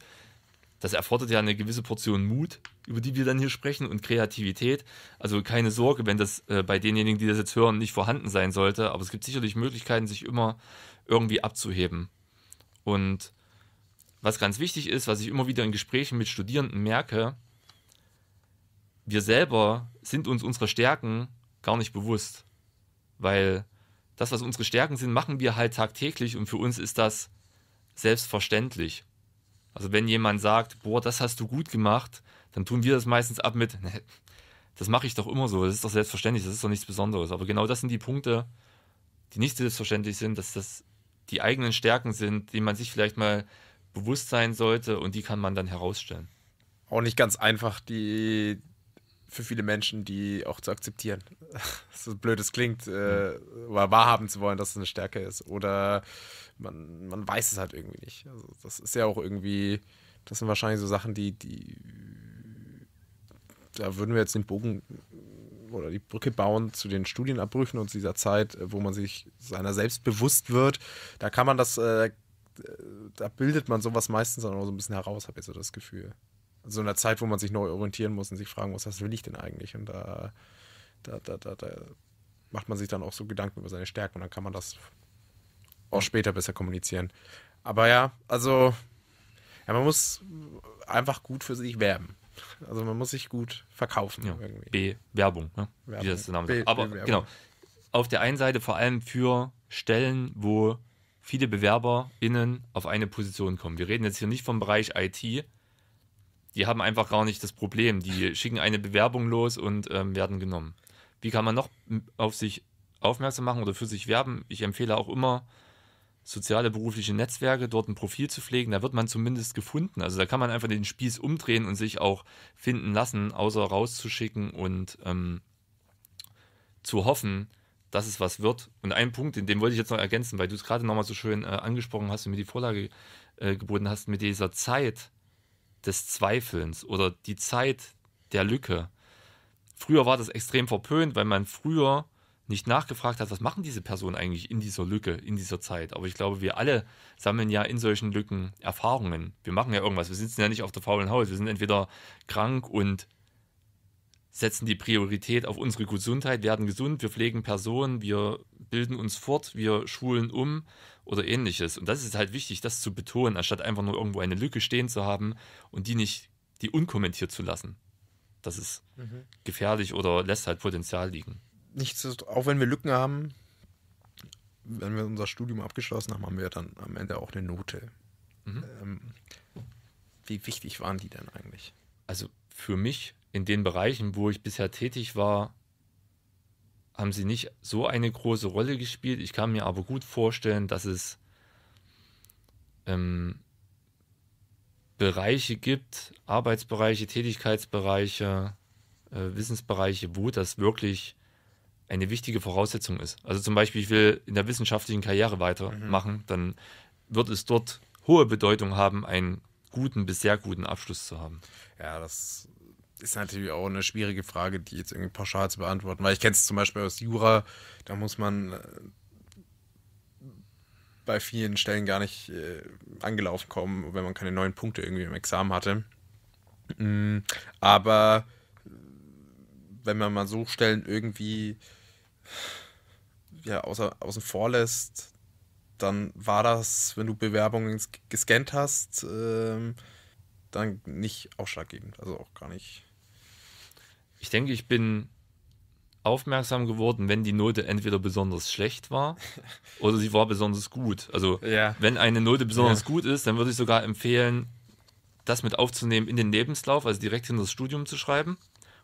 das erfordert ja eine gewisse Portion Mut, über die wir dann hier sprechen, und Kreativität. Also keine Sorge, wenn das äh, bei denjenigen, die das jetzt hören, nicht vorhanden sein sollte. Aber es gibt sicherlich Möglichkeiten, sich immer irgendwie abzuheben. Und was ganz wichtig ist, was ich immer wieder in Gesprächen mit Studierenden merke, wir selber sind uns unserer Stärken gar nicht bewusst. Weil das, was unsere Stärken sind, machen wir halt tagtäglich und für uns ist das selbstverständlich. Also wenn jemand sagt, boah, das hast du gut gemacht, dann tun wir das meistens ab mit, ne, das mache ich doch immer so, das ist doch selbstverständlich, das ist doch nichts Besonderes. Aber genau das sind die Punkte, die nicht selbstverständlich sind, dass das die eigenen Stärken sind, die man sich vielleicht mal bewusst sein sollte und die kann man dann herausstellen. Auch nicht ganz einfach, die für viele Menschen, die auch zu akzeptieren. So blöd es klingt, äh, mhm. wahrhaben zu wollen, dass es eine Stärke ist. Oder man, man weiß es halt irgendwie nicht. Also das ist ja auch irgendwie, das sind wahrscheinlich so Sachen, die, die da würden wir jetzt den Bogen oder die Brücke bauen zu den Studienabbrüchen und zu dieser Zeit, äh, wo man sich seiner selbst bewusst wird. Da kann man das, äh, da bildet man sowas meistens auch so ein bisschen heraus, habe ich so das Gefühl. So also in der Zeit, wo man sich neu orientieren muss und sich fragen muss, was will ich denn eigentlich? Und da, da, da, da, da macht man sich dann auch so Gedanken über seine Stärken und dann kann man das auch später besser kommunizieren. Aber ja, also ja, man muss einfach gut für sich werben. Also man muss sich gut verkaufen. Ja, B, ne? wie das der Name sagt. Aber genau, auf der einen Seite vor allem für Stellen, wo viele BewerberInnen auf eine Position kommen. Wir reden jetzt hier nicht vom Bereich IT. Die haben einfach gar nicht das Problem. Die schicken eine Bewerbung los und ähm, werden genommen. Wie kann man noch auf sich aufmerksam machen oder für sich werben? Ich empfehle auch immer, soziale berufliche Netzwerke, dort ein Profil zu pflegen, da wird man zumindest gefunden. Also da kann man einfach den Spieß umdrehen und sich auch finden lassen, außer rauszuschicken und ähm, zu hoffen, dass es was wird. Und ein Punkt, den, den wollte ich jetzt noch ergänzen, weil du es gerade nochmal so schön äh, angesprochen hast und mir die Vorlage äh, geboten hast, mit dieser Zeit des Zweifelns oder die Zeit der Lücke. Früher war das extrem verpönt, weil man früher nicht nachgefragt hat, was machen diese Personen eigentlich in dieser Lücke, in dieser Zeit. Aber ich glaube, wir alle sammeln ja in solchen Lücken Erfahrungen. Wir machen ja irgendwas. Wir sitzen ja nicht auf der faulen Haut. Wir sind entweder krank und setzen die Priorität auf unsere Gesundheit, werden gesund, wir pflegen Personen, wir bilden uns fort, wir schulen um oder ähnliches. Und das ist halt wichtig, das zu betonen, anstatt einfach nur irgendwo eine Lücke stehen zu haben und die nicht, die unkommentiert zu lassen. Das ist mhm. gefährlich oder lässt halt Potenzial liegen nichts, auch wenn wir Lücken haben, wenn wir unser Studium abgeschlossen haben, haben wir dann am Ende auch eine Note. Mhm. Ähm, wie wichtig waren die denn eigentlich? Also für mich in den Bereichen, wo ich bisher tätig war, haben sie nicht so eine große Rolle gespielt. Ich kann mir aber gut vorstellen, dass es ähm, Bereiche gibt, Arbeitsbereiche, Tätigkeitsbereiche, äh, Wissensbereiche, wo das wirklich eine wichtige Voraussetzung ist. Also zum Beispiel, ich will in der wissenschaftlichen Karriere weitermachen, mhm. dann wird es dort hohe Bedeutung haben, einen guten bis sehr guten Abschluss zu haben. Ja, das ist natürlich auch eine schwierige Frage, die jetzt irgendwie pauschal zu beantworten, weil ich kenne es zum Beispiel aus Jura, da muss man äh, bei vielen Stellen gar nicht äh, angelaufen kommen, wenn man keine neuen Punkte irgendwie im Examen hatte. Mm, aber äh, wenn man mal so Stellen irgendwie ja, außer, außen vor lässt, dann war das, wenn du Bewerbungen gescannt hast, ähm, dann nicht ausschlaggebend. Also auch gar nicht. Ich denke, ich bin aufmerksam geworden, wenn die Note entweder besonders schlecht war oder sie war besonders gut. Also ja. wenn eine Note besonders ja. gut ist, dann würde ich sogar empfehlen, das mit aufzunehmen in den Lebenslauf, also direkt in das Studium zu schreiben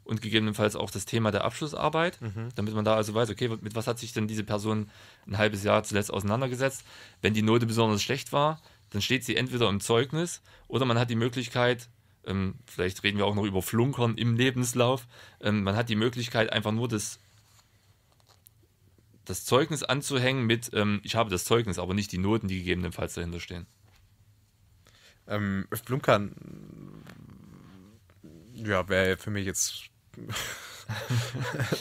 und gegebenenfalls auch das Thema der Abschlussarbeit, mhm. damit man da also weiß, okay, mit was hat sich denn diese Person ein halbes Jahr zuletzt auseinandergesetzt. Wenn die Note besonders schlecht war, dann steht sie entweder im Zeugnis oder man hat die Möglichkeit, ähm, vielleicht reden wir auch noch über Flunkern im Lebenslauf, ähm, man hat die Möglichkeit einfach nur das das Zeugnis anzuhängen mit, ähm, ich habe das Zeugnis, aber nicht die Noten, die gegebenenfalls dahinter stehen. Ähm, Flunkern, ja, wäre für mich jetzt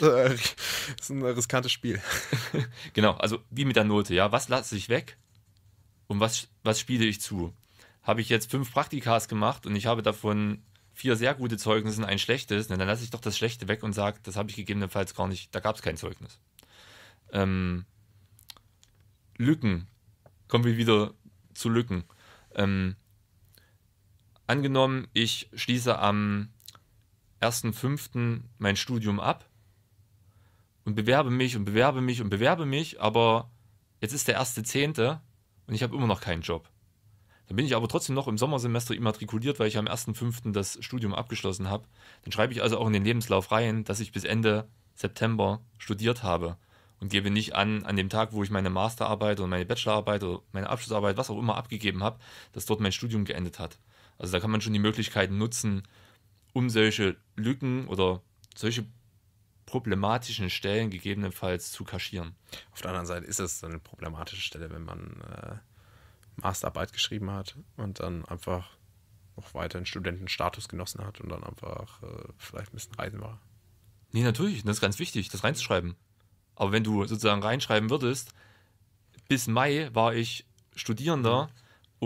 das ist ein riskantes Spiel. Genau, also wie mit der Note, ja. Was lasse ich weg und was, was spiele ich zu? Habe ich jetzt fünf Praktikas gemacht und ich habe davon vier sehr gute Zeugnisse und ein schlechtes, dann lasse ich doch das Schlechte weg und sage, das habe ich gegebenenfalls gar nicht, da gab es kein Zeugnis. Ähm, Lücken. Kommen wir wieder zu Lücken. Ähm, angenommen, ich schließe am 1.5. mein Studium ab und bewerbe mich und bewerbe mich und bewerbe mich, aber jetzt ist der 1.10. und ich habe immer noch keinen Job. Dann bin ich aber trotzdem noch im Sommersemester immatrikuliert, weil ich am 1.5. das Studium abgeschlossen habe. Dann schreibe ich also auch in den Lebenslauf rein, dass ich bis Ende September studiert habe und gebe nicht an, an dem Tag, wo ich meine Masterarbeit oder meine Bachelorarbeit oder meine Abschlussarbeit, was auch immer abgegeben habe, dass dort mein Studium geendet hat. Also da kann man schon die Möglichkeiten nutzen, um solche Lücken oder solche problematischen Stellen gegebenenfalls zu kaschieren. Auf der anderen Seite ist es eine problematische Stelle, wenn man äh, Masterarbeit geschrieben hat und dann einfach noch weiterhin Studentenstatus genossen hat und dann einfach äh, vielleicht ein bisschen reisen war. Nee, natürlich, das ist ganz wichtig, das reinzuschreiben. Aber wenn du sozusagen reinschreiben würdest, bis Mai war ich Studierender mhm.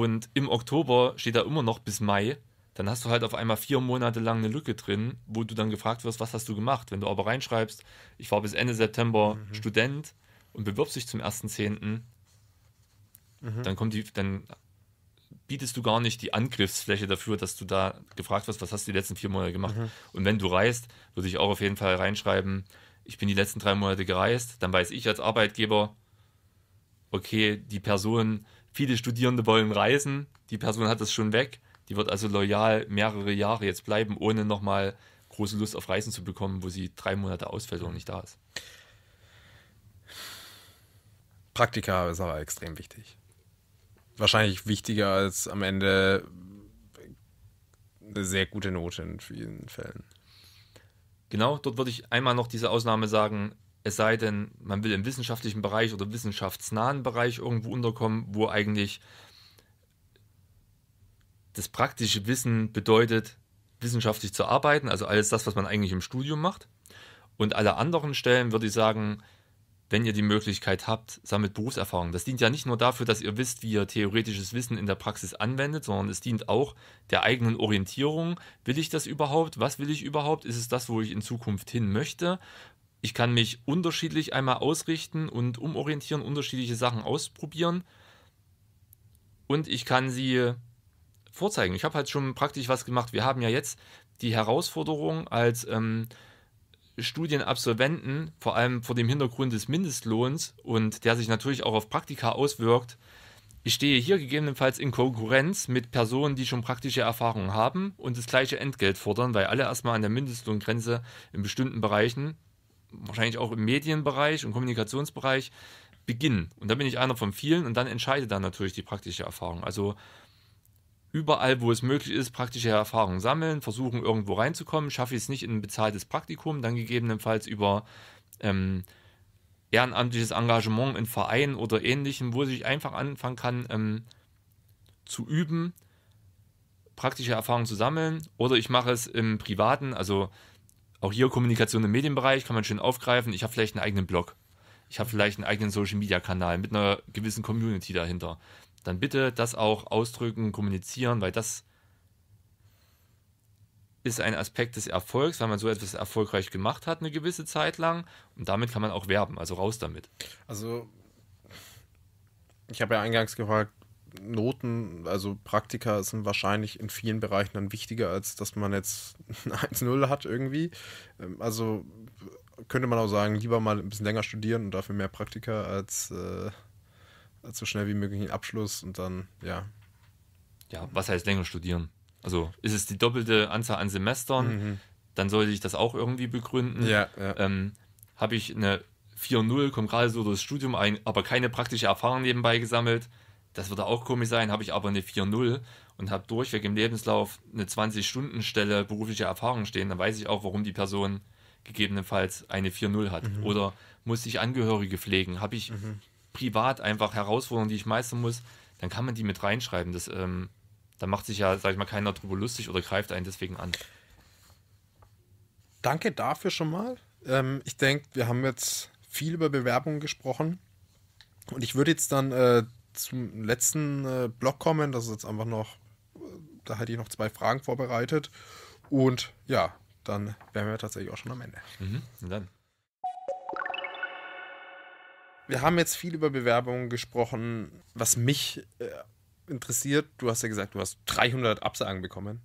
und im Oktober steht da immer noch bis Mai, dann hast du halt auf einmal vier Monate lang eine Lücke drin, wo du dann gefragt wirst, was hast du gemacht? Wenn du aber reinschreibst, ich war bis Ende September mhm. Student und bewirbst dich zum 1.10., mhm. dann kommt die, dann bietest du gar nicht die Angriffsfläche dafür, dass du da gefragt wirst, was hast du die letzten vier Monate gemacht? Mhm. Und wenn du reist, würde ich auch auf jeden Fall reinschreiben, ich bin die letzten drei Monate gereist, dann weiß ich als Arbeitgeber, okay, die Person, viele Studierende wollen reisen, die Person hat das schon weg die wird also loyal mehrere Jahre jetzt bleiben, ohne nochmal große Lust auf Reisen zu bekommen, wo sie drei Monate ausfällt und nicht da ist. Praktika ist aber extrem wichtig. Wahrscheinlich wichtiger als am Ende eine sehr gute Note in vielen Fällen. Genau, dort würde ich einmal noch diese Ausnahme sagen, es sei denn, man will im wissenschaftlichen Bereich oder wissenschaftsnahen Bereich irgendwo unterkommen, wo eigentlich das praktische Wissen bedeutet, wissenschaftlich zu arbeiten, also alles das, was man eigentlich im Studium macht. Und alle anderen Stellen würde ich sagen, wenn ihr die Möglichkeit habt, sammelt Berufserfahrung. Das dient ja nicht nur dafür, dass ihr wisst, wie ihr theoretisches Wissen in der Praxis anwendet, sondern es dient auch der eigenen Orientierung. Will ich das überhaupt? Was will ich überhaupt? Ist es das, wo ich in Zukunft hin möchte? Ich kann mich unterschiedlich einmal ausrichten und umorientieren, unterschiedliche Sachen ausprobieren. Und ich kann sie vorzeigen. Ich habe halt schon praktisch was gemacht. Wir haben ja jetzt die Herausforderung als ähm, Studienabsolventen, vor allem vor dem Hintergrund des Mindestlohns und der sich natürlich auch auf Praktika auswirkt, ich stehe hier gegebenenfalls in Konkurrenz mit Personen, die schon praktische Erfahrungen haben und das gleiche Entgelt fordern, weil alle erstmal an der Mindestlohngrenze in bestimmten Bereichen, wahrscheinlich auch im Medienbereich und Kommunikationsbereich, beginnen. Und da bin ich einer von vielen und dann entscheidet dann natürlich die praktische Erfahrung. Also überall, wo es möglich ist, praktische Erfahrungen sammeln, versuchen irgendwo reinzukommen. Schaffe ich es nicht in ein bezahltes Praktikum, dann gegebenenfalls über ähm, ehrenamtliches Engagement in Vereinen oder ähnlichem, wo ich einfach anfangen kann ähm, zu üben, praktische Erfahrungen zu sammeln. Oder ich mache es im Privaten, also auch hier Kommunikation im Medienbereich kann man schön aufgreifen. Ich habe vielleicht einen eigenen Blog. Ich habe vielleicht einen eigenen Social-Media-Kanal mit einer gewissen Community dahinter dann bitte das auch ausdrücken, kommunizieren, weil das ist ein Aspekt des Erfolgs, weil man so etwas erfolgreich gemacht hat eine gewisse Zeit lang und damit kann man auch werben, also raus damit. Also ich habe ja eingangs gefragt, Noten, also Praktika sind wahrscheinlich in vielen Bereichen dann wichtiger, als dass man jetzt ein 1-0 hat irgendwie. Ähm, also könnte man auch sagen, lieber mal ein bisschen länger studieren und dafür mehr Praktika als äh so schnell wie möglich einen Abschluss und dann, ja. Ja, was heißt länger studieren? Also ist es die doppelte Anzahl an Semestern, mhm. dann sollte ich das auch irgendwie begründen. Ja, ja. Ähm, Habe ich eine 4.0, komme gerade so durchs Studium ein, aber keine praktische Erfahrung nebenbei gesammelt. Das würde auch komisch sein, habe ich aber eine 4.0 und habe durchweg im Lebenslauf eine 20-Stunden-Stelle berufliche Erfahrung stehen, dann weiß ich auch, warum die Person gegebenenfalls eine 4.0 hat. Mhm. Oder muss ich Angehörige pflegen? Habe ich mhm privat einfach Herausforderungen, die ich meistern muss, dann kann man die mit reinschreiben. Das, ähm, da macht sich ja, sag ich mal, keiner drüber lustig oder greift einen deswegen an. Danke dafür schon mal. Ähm, ich denke, wir haben jetzt viel über Bewerbungen gesprochen. Und ich würde jetzt dann äh, zum letzten äh, Block kommen. Das ist jetzt einfach noch, äh, da hatte ich noch zwei Fragen vorbereitet. Und ja, dann wären wir tatsächlich auch schon am Ende. Mhm, dann wir haben jetzt viel über Bewerbungen gesprochen. Was mich äh, interessiert, du hast ja gesagt, du hast 300 Absagen bekommen.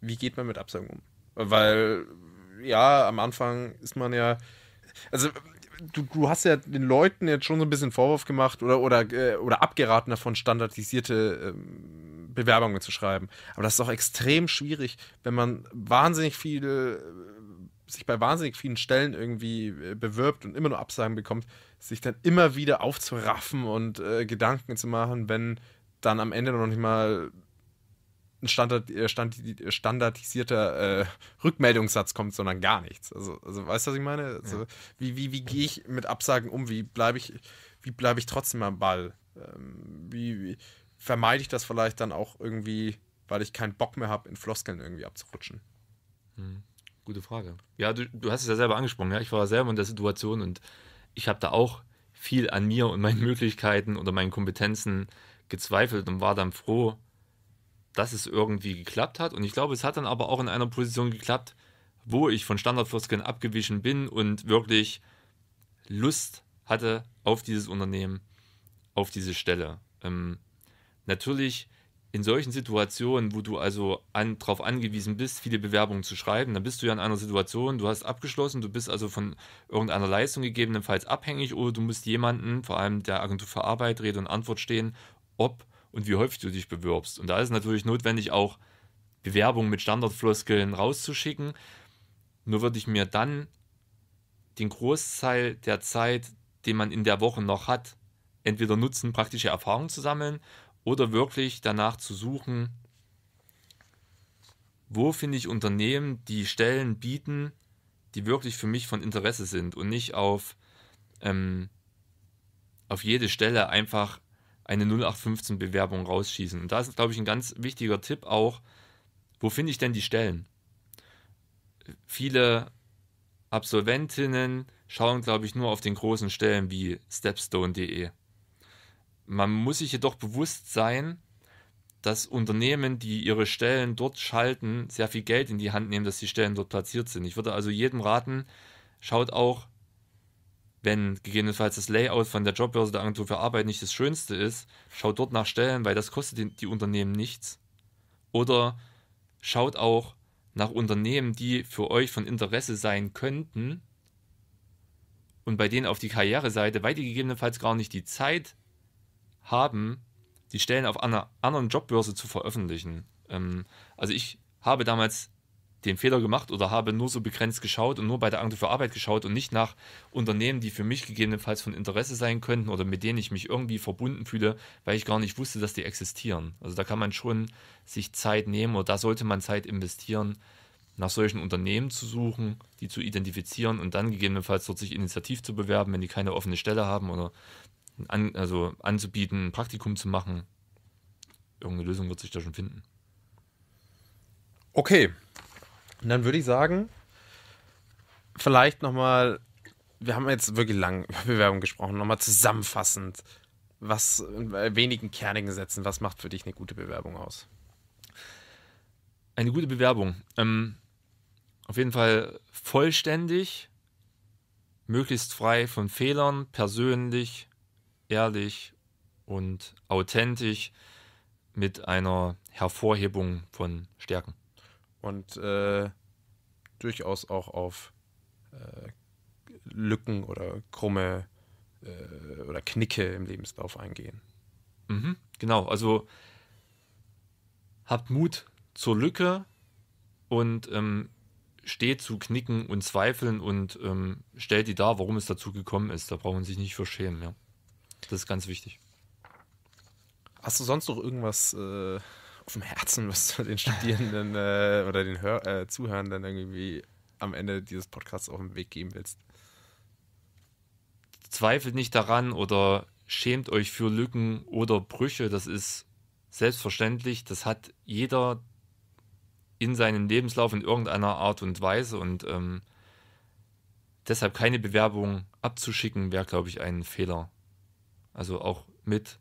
Wie geht man mit Absagen um? Weil, ja, am Anfang ist man ja. Also, du, du hast ja den Leuten jetzt schon so ein bisschen Vorwurf gemacht oder, oder, äh, oder abgeraten davon, standardisierte ähm, Bewerbungen zu schreiben. Aber das ist auch extrem schwierig, wenn man wahnsinnig viele. Äh, sich bei wahnsinnig vielen Stellen irgendwie äh, bewirbt und immer nur Absagen bekommt, sich dann immer wieder aufzuraffen und äh, Gedanken zu machen, wenn dann am Ende noch nicht mal ein Standard, äh, Stand, äh, standardisierter äh, Rückmeldungssatz kommt, sondern gar nichts. Also, also weißt du, was ich meine? Also, ja. Wie, wie, wie gehe ich mit Absagen um? Wie bleibe ich, wie bleib ich trotzdem am Ball? Ähm, wie, wie vermeide ich das vielleicht dann auch irgendwie, weil ich keinen Bock mehr habe, in Floskeln irgendwie abzurutschen? Hm. Gute Frage. Ja, du, du hast es ja selber angesprochen. Ja? Ich war selber in der Situation und ich habe da auch viel an mir und meinen Möglichkeiten oder meinen Kompetenzen gezweifelt und war dann froh, dass es irgendwie geklappt hat. Und ich glaube, es hat dann aber auch in einer Position geklappt, wo ich von Standardfloskeln abgewichen bin und wirklich Lust hatte auf dieses Unternehmen, auf diese Stelle. Ähm, natürlich in solchen Situationen, wo du also an, darauf angewiesen bist, viele Bewerbungen zu schreiben, dann bist du ja in einer Situation, du hast abgeschlossen, du bist also von irgendeiner Leistung gegebenenfalls abhängig oder du musst jemanden, vor allem der Agentur für Arbeit, Rede und Antwort stehen, ob und wie häufig du dich bewirbst. Und da ist natürlich notwendig, auch Bewerbungen mit Standardfloskeln rauszuschicken. Nur würde ich mir dann den Großteil der Zeit, den man in der Woche noch hat, entweder nutzen, praktische Erfahrungen zu sammeln oder wirklich danach zu suchen, wo finde ich Unternehmen, die Stellen bieten, die wirklich für mich von Interesse sind und nicht auf, ähm, auf jede Stelle einfach eine 0815-Bewerbung rausschießen. Und da ist, glaube ich, ein ganz wichtiger Tipp auch, wo finde ich denn die Stellen? Viele Absolventinnen schauen, glaube ich, nur auf den großen Stellen wie stepstone.de. Man muss sich jedoch bewusst sein, dass Unternehmen, die ihre Stellen dort schalten, sehr viel Geld in die Hand nehmen, dass die Stellen dort platziert sind. Ich würde also jedem raten, schaut auch, wenn gegebenenfalls das Layout von der Jobbörse der Agentur für Arbeit nicht das Schönste ist, schaut dort nach Stellen, weil das kostet die, die Unternehmen nichts. Oder schaut auch nach Unternehmen, die für euch von Interesse sein könnten und bei denen auf die Karriereseite, weil die gegebenenfalls gar nicht die Zeit haben, die Stellen auf einer anderen Jobbörse zu veröffentlichen. Ähm, also ich habe damals den Fehler gemacht oder habe nur so begrenzt geschaut und nur bei der Agentur für Arbeit geschaut und nicht nach Unternehmen, die für mich gegebenenfalls von Interesse sein könnten oder mit denen ich mich irgendwie verbunden fühle, weil ich gar nicht wusste, dass die existieren. Also da kann man schon sich Zeit nehmen oder da sollte man Zeit investieren, nach solchen Unternehmen zu suchen, die zu identifizieren und dann gegebenenfalls dort sich initiativ zu bewerben, wenn die keine offene Stelle haben oder an, also anzubieten, ein Praktikum zu machen. Irgendeine Lösung wird sich da schon finden. Okay. Und dann würde ich sagen, vielleicht nochmal, wir haben jetzt wirklich lang über Bewerbung gesprochen, nochmal zusammenfassend, was in wenigen kernigen Sätzen, was macht für dich eine gute Bewerbung aus? Eine gute Bewerbung. Ähm, auf jeden Fall vollständig, möglichst frei von Fehlern, persönlich, ehrlich und authentisch mit einer Hervorhebung von Stärken. Und äh, durchaus auch auf äh, Lücken oder krumme äh, oder Knicke im Lebenslauf eingehen. Mhm, genau, also habt Mut zur Lücke und ähm, steht zu Knicken und Zweifeln und ähm, stellt die dar, warum es dazu gekommen ist. Da braucht man sich nicht verschämen. ja. Das ist ganz wichtig. Hast du sonst noch irgendwas äh, auf dem Herzen, was du den Studierenden äh, oder den äh, Zuhörenden irgendwie am Ende dieses Podcasts auf den Weg geben willst? Zweifelt nicht daran oder schämt euch für Lücken oder Brüche. Das ist selbstverständlich. Das hat jeder in seinem Lebenslauf in irgendeiner Art und Weise und ähm, deshalb keine Bewerbung abzuschicken, wäre, glaube ich, ein Fehler. Also auch mit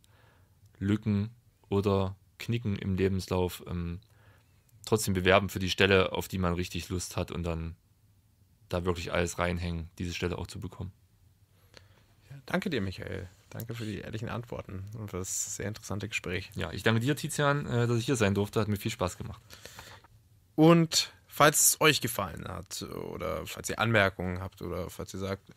Lücken oder Knicken im Lebenslauf ähm, trotzdem bewerben für die Stelle, auf die man richtig Lust hat und dann da wirklich alles reinhängen, diese Stelle auch zu bekommen. Ja, danke dir, Michael. Danke für die ehrlichen Antworten und für das sehr interessante Gespräch. Ja, ich danke dir, Tizian, äh, dass ich hier sein durfte. Hat mir viel Spaß gemacht. Und falls es euch gefallen hat oder falls ihr Anmerkungen habt oder falls ihr sagt,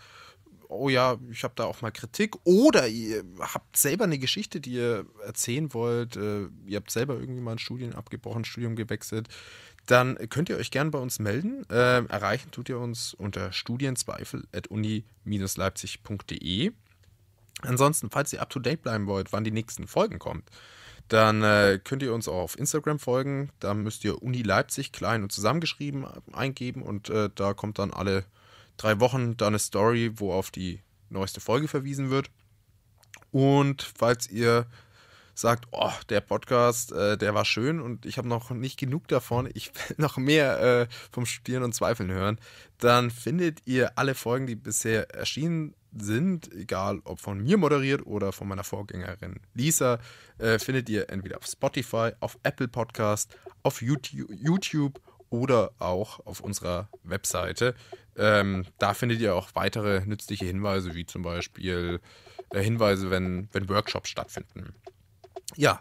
oh ja, ich habe da auch mal Kritik. Oder ihr habt selber eine Geschichte, die ihr erzählen wollt. Äh, ihr habt selber irgendwie mal ein Studium abgebrochen, Studium gewechselt. Dann könnt ihr euch gerne bei uns melden. Ähm, erreichen tut ihr uns unter studienzweifel.uni-leipzig.de. Ansonsten, falls ihr up to date bleiben wollt, wann die nächsten Folgen kommen, dann äh, könnt ihr uns auch auf Instagram folgen. Da müsst ihr Uni Leipzig klein und zusammengeschrieben eingeben und äh, da kommt dann alle drei Wochen dann eine Story, wo auf die neueste Folge verwiesen wird. Und falls ihr sagt, oh, der Podcast, äh, der war schön und ich habe noch nicht genug davon, ich will noch mehr äh, vom Studieren und Zweifeln hören, dann findet ihr alle Folgen, die bisher erschienen sind, egal ob von mir moderiert oder von meiner Vorgängerin Lisa, äh, findet ihr entweder auf Spotify, auf Apple Podcast, auf YouTube, YouTube oder auch auf unserer Webseite. Ähm, da findet ihr auch weitere nützliche Hinweise, wie zum Beispiel äh, Hinweise, wenn, wenn Workshops stattfinden. Ja,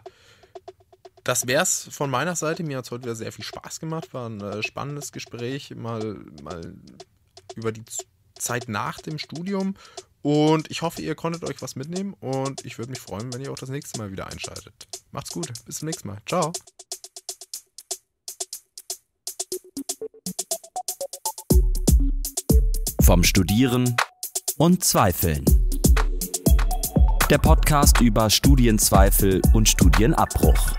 das wäre es von meiner Seite. Mir hat es heute wieder sehr viel Spaß gemacht. War ein äh, spannendes Gespräch, mal, mal über die Zeit nach dem Studium. Und ich hoffe, ihr konntet euch was mitnehmen. Und ich würde mich freuen, wenn ihr auch das nächste Mal wieder einschaltet. Macht's gut. Bis zum nächsten Mal. Ciao. Vom Studieren und Zweifeln. Der Podcast über Studienzweifel und Studienabbruch.